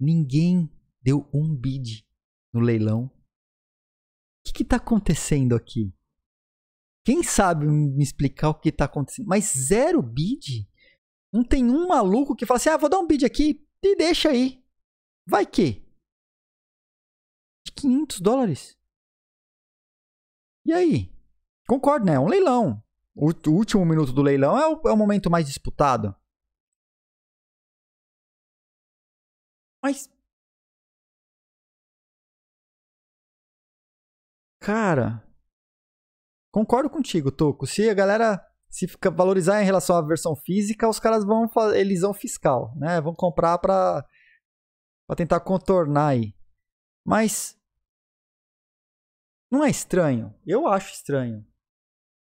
Ninguém deu um bid no leilão. O que está acontecendo aqui? Quem sabe me explicar o que está acontecendo? Mas zero bid? Não tem um maluco que fala assim: ah, vou dar um bid aqui e deixa aí. Vai que? De 500 dólares? E aí? Concordo, né? É um leilão. O último minuto do leilão é o, é o momento mais disputado. Mas. Cara. Concordo contigo, Toco. Se a galera se fica, valorizar em relação à versão física, os caras vão fazer elisão fiscal, né? Vão comprar para para tentar contornar aí. Mas não é estranho. Eu acho estranho.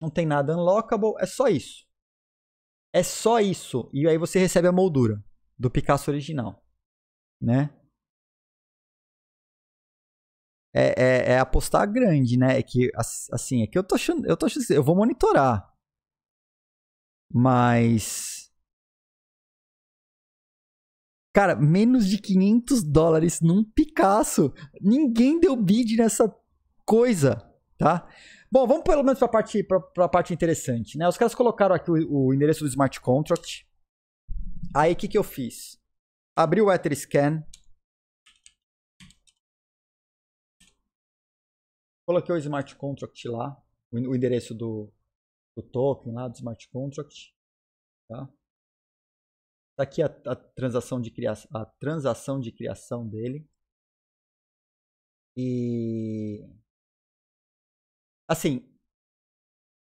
Não tem nada unlockable, é só isso. É só isso. E aí você recebe a moldura do Picasso original né? É, é, é, apostar grande, né? É que assim, é que eu tô achando, eu tô achando, eu vou monitorar. Mas Cara, menos de 500 dólares num Picasso. Ninguém deu bid nessa coisa, tá? Bom, vamos pelo menos para parte para parte interessante, né? Os caras colocaram aqui o, o endereço do smart contract. Aí o que que eu fiz? abrir o Etherscan. Coloquei o smart contract lá, o endereço do, do token lá, do smart contract. Tá? Tá aqui a, a, transação de criação, a transação de criação dele. E assim,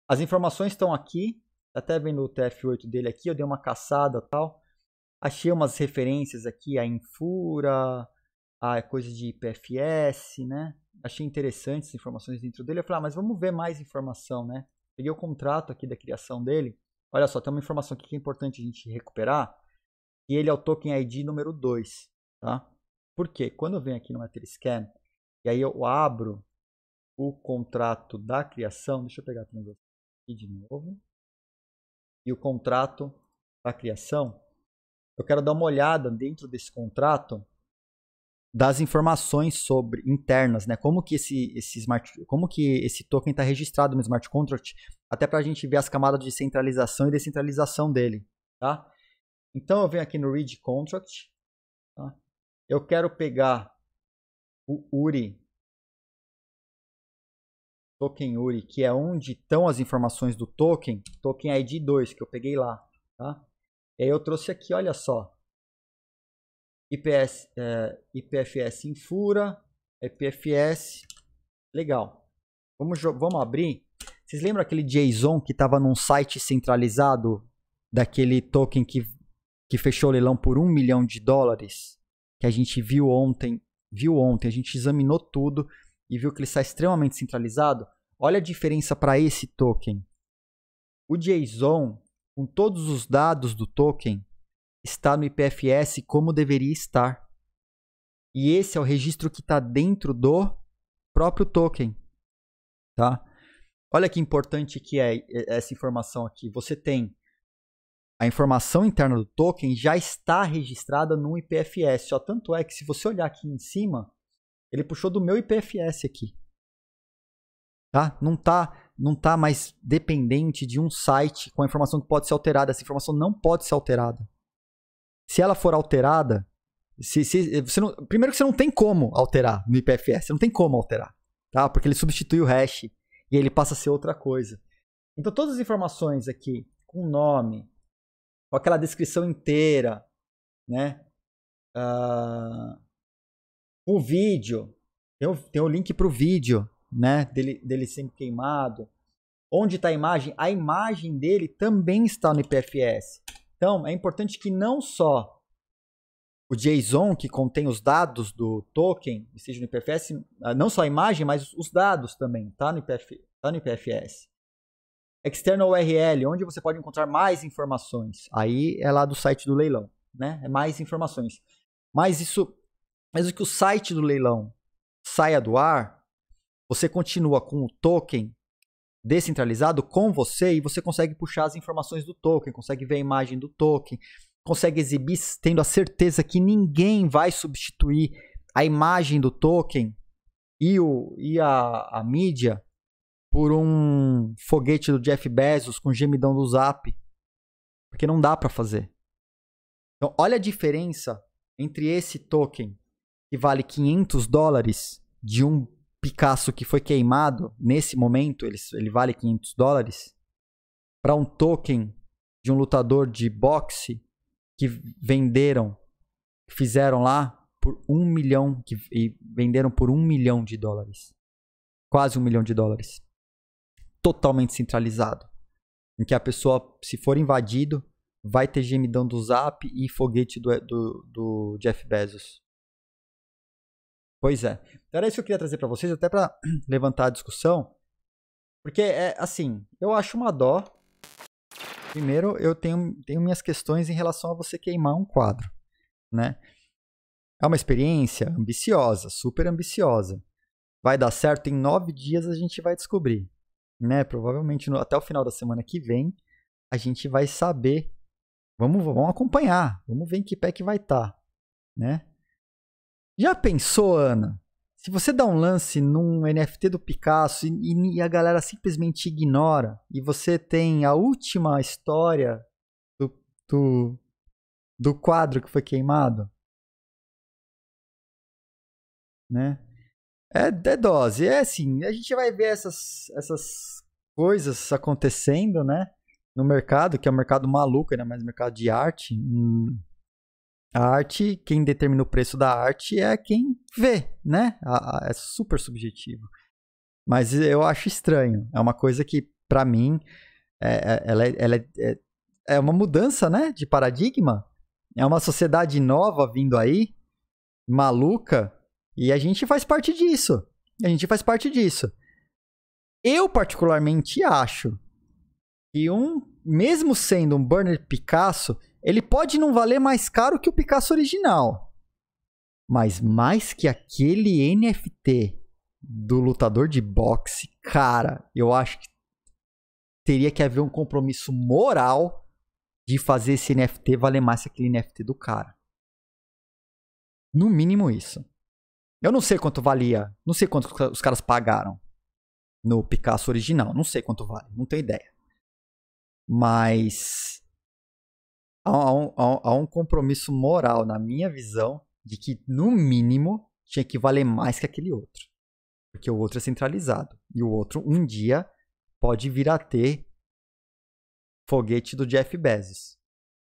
as informações estão aqui, até vendo o TF8 dele aqui, eu dei uma caçada, tal. Achei umas referências aqui a Infura, a coisa de IPFS, né? Achei interessantes informações dentro dele. Eu falei, ah, mas vamos ver mais informação, né? Peguei o contrato aqui da criação dele. Olha só, tem uma informação aqui que é importante a gente recuperar. E ele é o token ID número 2, tá? Por quê? Quando eu venho aqui no MatterScan e aí eu abro o contrato da criação, deixa eu pegar aqui de novo, e o contrato da criação, eu quero dar uma olhada dentro desse contrato das informações sobre internas, né? Como que esse, esse smart, como que esse token está registrado no smart contract, até para a gente ver as camadas de centralização e descentralização dele, tá? Então eu venho aqui no read contract, tá? Eu quero pegar o URI, token URI, que é onde estão as informações do token, token ID 2 que eu peguei lá, tá? Eu trouxe aqui, olha só. IPS, é, IPFS Infura, IPFS, legal. Vamos, vamos abrir. Vocês lembram aquele JSON que estava num site centralizado daquele token que, que fechou o leilão por um milhão de dólares? Que a gente viu ontem, viu ontem, a gente examinou tudo e viu que ele está extremamente centralizado. Olha a diferença para esse token. O JSON com todos os dados do token, está no IPFS como deveria estar. E esse é o registro que está dentro do próprio token. Tá? Olha que importante que é, é essa informação aqui. Você tem a informação interna do token já está registrada no IPFS. Ó, tanto é que se você olhar aqui em cima, ele puxou do meu IPFS aqui. Tá? Não está não está mais dependente de um site com a informação que pode ser alterada. Essa informação não pode ser alterada. Se ela for alterada, se, se, você não, primeiro que você não tem como alterar no IPFS, você não tem como alterar, tá? Porque ele substitui o hash e ele passa a ser outra coisa. Então todas as informações aqui, com nome, com aquela descrição inteira, né? Uh, o vídeo, tem o, tem o link para o vídeo, né? Dele, dele sempre queimado. Onde está a imagem? A imagem dele também está no IPFS. Então, é importante que não só o JSON, que contém os dados do token, esteja no IPFS, ah, não só a imagem, mas os dados também, tá no, IPF, tá no IPFS. External URL, onde você pode encontrar mais informações. Aí é lá do site do leilão, né? É mais informações. Mas isso, mesmo que o site do leilão saia do ar, você continua com o token descentralizado com você e você consegue puxar as informações do token, consegue ver a imagem do token, consegue exibir tendo a certeza que ninguém vai substituir a imagem do token e, o, e a, a mídia por um foguete do Jeff Bezos com gemidão do Zap, porque não dá para fazer. Então, olha a diferença entre esse token que vale 500 dólares de um Picasso que foi queimado, nesse momento ele, ele vale 500 dólares, para um token de um lutador de boxe que venderam, fizeram lá por um milhão, que, e venderam por um milhão de dólares. Quase um milhão de dólares. Totalmente centralizado. Em que a pessoa, se for invadido, vai ter gemidão do Zap e foguete do, do, do Jeff Bezos. Pois é. Então era isso que eu queria trazer para vocês, até para levantar a discussão. Porque é assim, eu acho uma dó. Primeiro, eu tenho, tenho minhas questões em relação a você queimar um quadro, né? É uma experiência ambiciosa, super ambiciosa. Vai dar certo em nove dias a gente vai descobrir, né? Provavelmente no, até o final da semana que vem a gente vai saber. Vamos, vamos acompanhar, vamos ver em que pé que vai estar, tá, né? Já pensou, Ana? Se você dá um lance num NFT do Picasso e, e, a galera simplesmente ignora, e você tem a última história do, do, do quadro que foi queimado, né? É, é dose, é assim, a gente vai ver essas, essas coisas acontecendo, né? No mercado, que é um mercado maluco, ainda mais mercado de arte. Hum a arte, quem determina o preço da arte é quem vê, né? É super subjetivo. Mas eu acho estranho. É uma coisa que, para mim, é, é, ela, é, ela é, é, é uma mudança, né? De paradigma. É uma sociedade nova vindo aí, maluca, e a gente faz parte disso. A gente faz parte disso. Eu, particularmente, acho que um, mesmo sendo um Burner Picasso, ele pode não valer mais caro que o Picasso original, mas mais que aquele NFT do lutador de boxe, cara, eu acho que teria que haver um compromisso moral de fazer esse NFT valer mais que aquele NFT do cara. No mínimo isso. Eu não sei quanto valia, não sei quanto os caras pagaram no Picasso original, não sei quanto vale, não tenho ideia. Mas há um, há um compromisso moral, na minha visão, de que, no mínimo, tinha que valer mais que aquele outro. Porque o outro é centralizado. E o outro, um dia, pode vir a ter foguete do Jeff Bezos.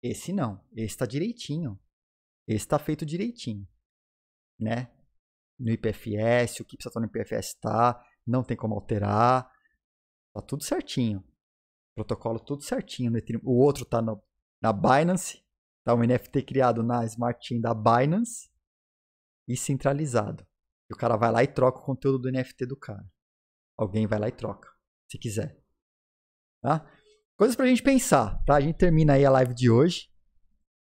Esse não. Esse está direitinho. Esse está feito direitinho. Né? No IPFS, o que precisa estar tá no IPFS está. Não tem como alterar. Tá tudo certinho. Protocolo tudo certinho. O outro tá no na Binance, tá? Um NFT criado na Smart Chain da Binance e centralizado. E o cara vai lá e troca o conteúdo do NFT do cara. Alguém vai lá e troca, se quiser. Tá? Coisas pra gente pensar, tá? A gente termina aí a live de hoje.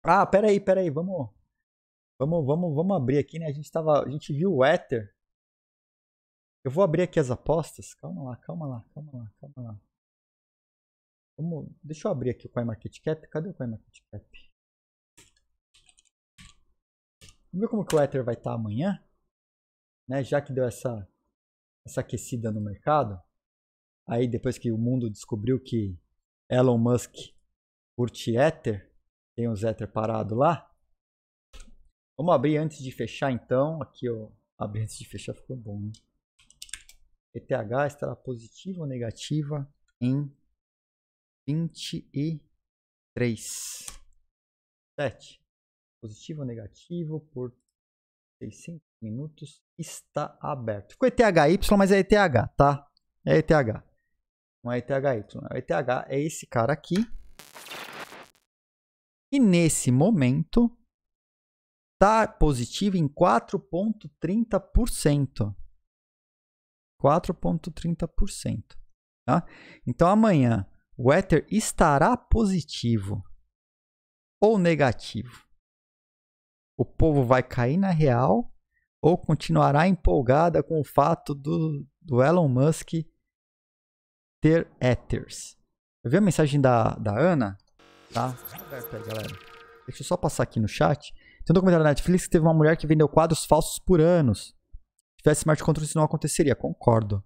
Ah, peraí, peraí, vamos Vamos, vamos, vamos abrir aqui, né? A gente tava, a gente viu o Ether. Eu vou abrir aqui as apostas. Calma lá, calma lá, calma lá, calma lá. Vamos, deixa eu abrir aqui o CoinMarketCap. Cadê o CoinMarketCap? Vamos ver como que o Ether vai estar tá amanhã, né? Já que deu essa essa aquecida no mercado. Aí depois que o mundo descobriu que Elon Musk curte Ether, tem os Ether parado lá. Vamos abrir antes de fechar então, aqui eu abrir antes de fechar ficou bom. Hein? ETH estará positiva ou negativa em 23. 7. Positivo ou negativo por 600 minutos está aberto. Ficou ETHY, mas é ETH, tá? É ETH. Não é ETHY. O é ETH é esse cara aqui. E nesse momento está positivo em 4.30%. 4.30%, tá? Então amanhã o éter estará positivo ou negativo. O povo vai cair na real ou continuará empolgada com o fato do, do Elon Musk ter éters. Eu vi a mensagem da, da Ana, tá? Aberto aí, galera. Deixa eu só passar aqui no chat. Tem um documentário da Netflix que teve uma mulher que vendeu quadros falsos por anos. Se tivesse smart contract, isso não aconteceria. Concordo.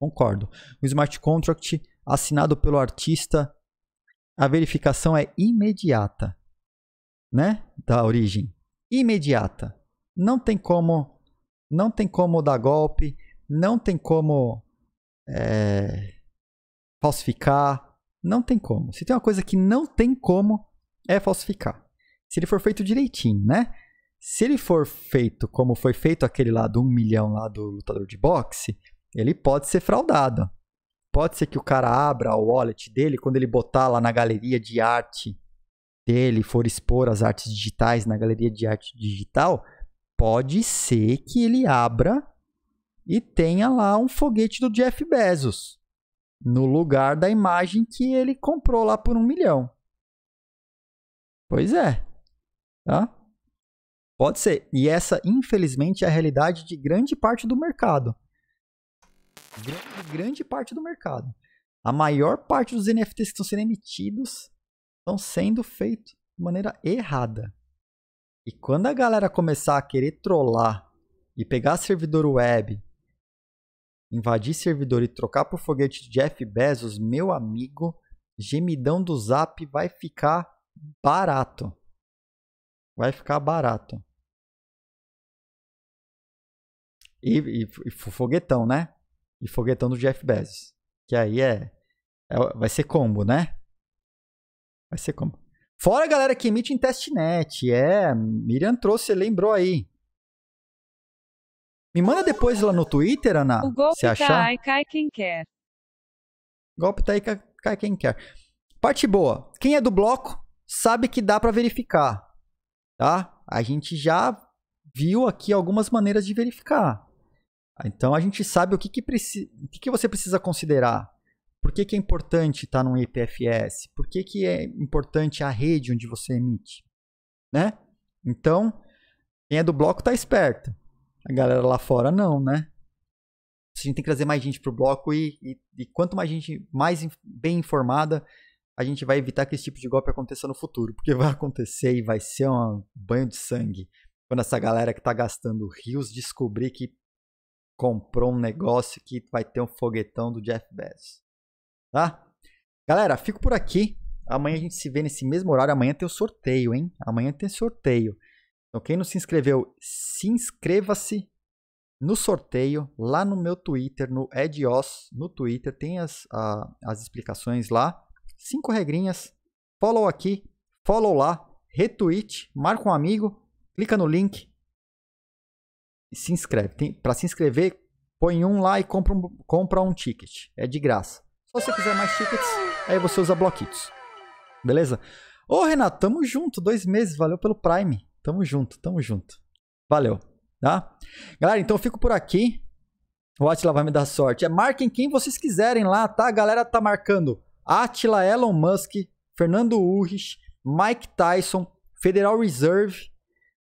Concordo. O smart contract assinado pelo artista, a verificação é imediata, né? Da origem. Imediata. Não tem como, não tem como dar golpe, não tem como é, falsificar, não tem como. Se tem uma coisa que não tem como é falsificar. Se ele for feito direitinho, né? Se ele for feito como foi feito aquele lá do um milhão lá do lutador de boxe, ele pode ser fraudado pode ser que o cara abra o wallet dele quando ele botar lá na galeria de arte dele, for expor as artes digitais na galeria de arte digital, pode ser que ele abra e tenha lá um foguete do Jeff Bezos no lugar da imagem que ele comprou lá por um milhão. Pois é, tá? Pode ser. E essa, infelizmente, é a realidade de grande parte do mercado. Grande, grande parte do mercado. A maior parte dos NFTs que estão sendo emitidos estão sendo feitos de maneira errada. E quando a galera começar a querer trollar e pegar servidor web, invadir servidor e trocar por foguete de Jeff Bezos, meu amigo, gemidão do Zap vai ficar barato. Vai ficar barato. E, e, e foguetão, né? e foguetão do Jeff Bezos. Que aí é, é vai ser combo, né? Vai ser combo. Fora a galera que emite em testnet, é, Miriam trouxe, lembrou aí. Me manda depois lá no Twitter, Ana, o golpe se achar. Tá aí, cai quem quer. Golpe tá aí, cai quem quer. Parte boa. Quem é do bloco sabe que dá para verificar, tá? A gente já viu aqui algumas maneiras de verificar. Então a gente sabe o que, que, preci... o que, que você precisa considerar. Por que, que é importante estar num IPFS? Por que, que é importante a rede onde você emite? Né? Então, quem é do bloco está esperto. A galera lá fora não, né? A gente tem que trazer mais gente para o bloco e, e, e, quanto mais gente mais bem informada, a gente vai evitar que esse tipo de golpe aconteça no futuro. Porque vai acontecer e vai ser um banho de sangue quando essa galera que está gastando rios descobrir que comprou um negócio que vai ter um foguetão do Jeff Bezos. Tá? Galera, fico por aqui. Amanhã a gente se vê nesse mesmo horário. Amanhã tem o sorteio, hein? Amanhã tem sorteio. Então, quem não se inscreveu, se inscreva-se no sorteio lá no meu Twitter, no Edios, no Twitter. Tem as, a, as explicações lá. Cinco regrinhas. Follow aqui, follow lá, retweet, marca um amigo, clica no link, se inscreve. Para se inscrever, põe um lá e compra um, compra um ticket. É de graça. Só se você quiser mais tickets, aí você usa bloquitos. Beleza? Ô, Renato, tamo junto. Dois meses. Valeu pelo Prime. Tamo junto, tamo junto. Valeu. Tá? Galera, então eu fico por aqui. O Atila vai me dar sorte. É, marquem quem vocês quiserem lá, tá? A galera tá marcando Atila, Elon Musk, Fernando Urrich, Mike Tyson, Federal Reserve.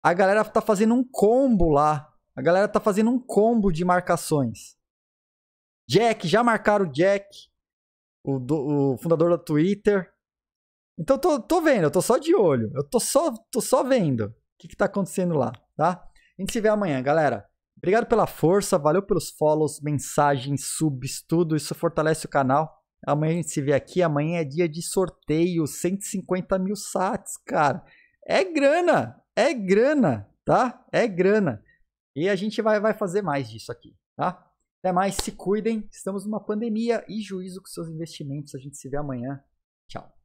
A galera tá fazendo um combo lá a galera tá fazendo um combo de marcações. Jack, já marcaram o Jack, o, do, o fundador da Twitter. Então tô, tô vendo, eu tô só de olho. Eu tô só, tô só vendo o que, que tá acontecendo lá, tá? A gente se vê amanhã, galera. Obrigado pela força, valeu pelos follows, mensagens, subs, tudo. Isso fortalece o canal. Amanhã a gente se vê aqui. Amanhã é dia de sorteio, 150 mil sats, cara. É grana, é grana, tá? É grana. E a gente vai, vai fazer mais disso aqui, tá? Até mais, se cuidem. Estamos numa pandemia e juízo com seus investimentos. A gente se vê amanhã. Tchau.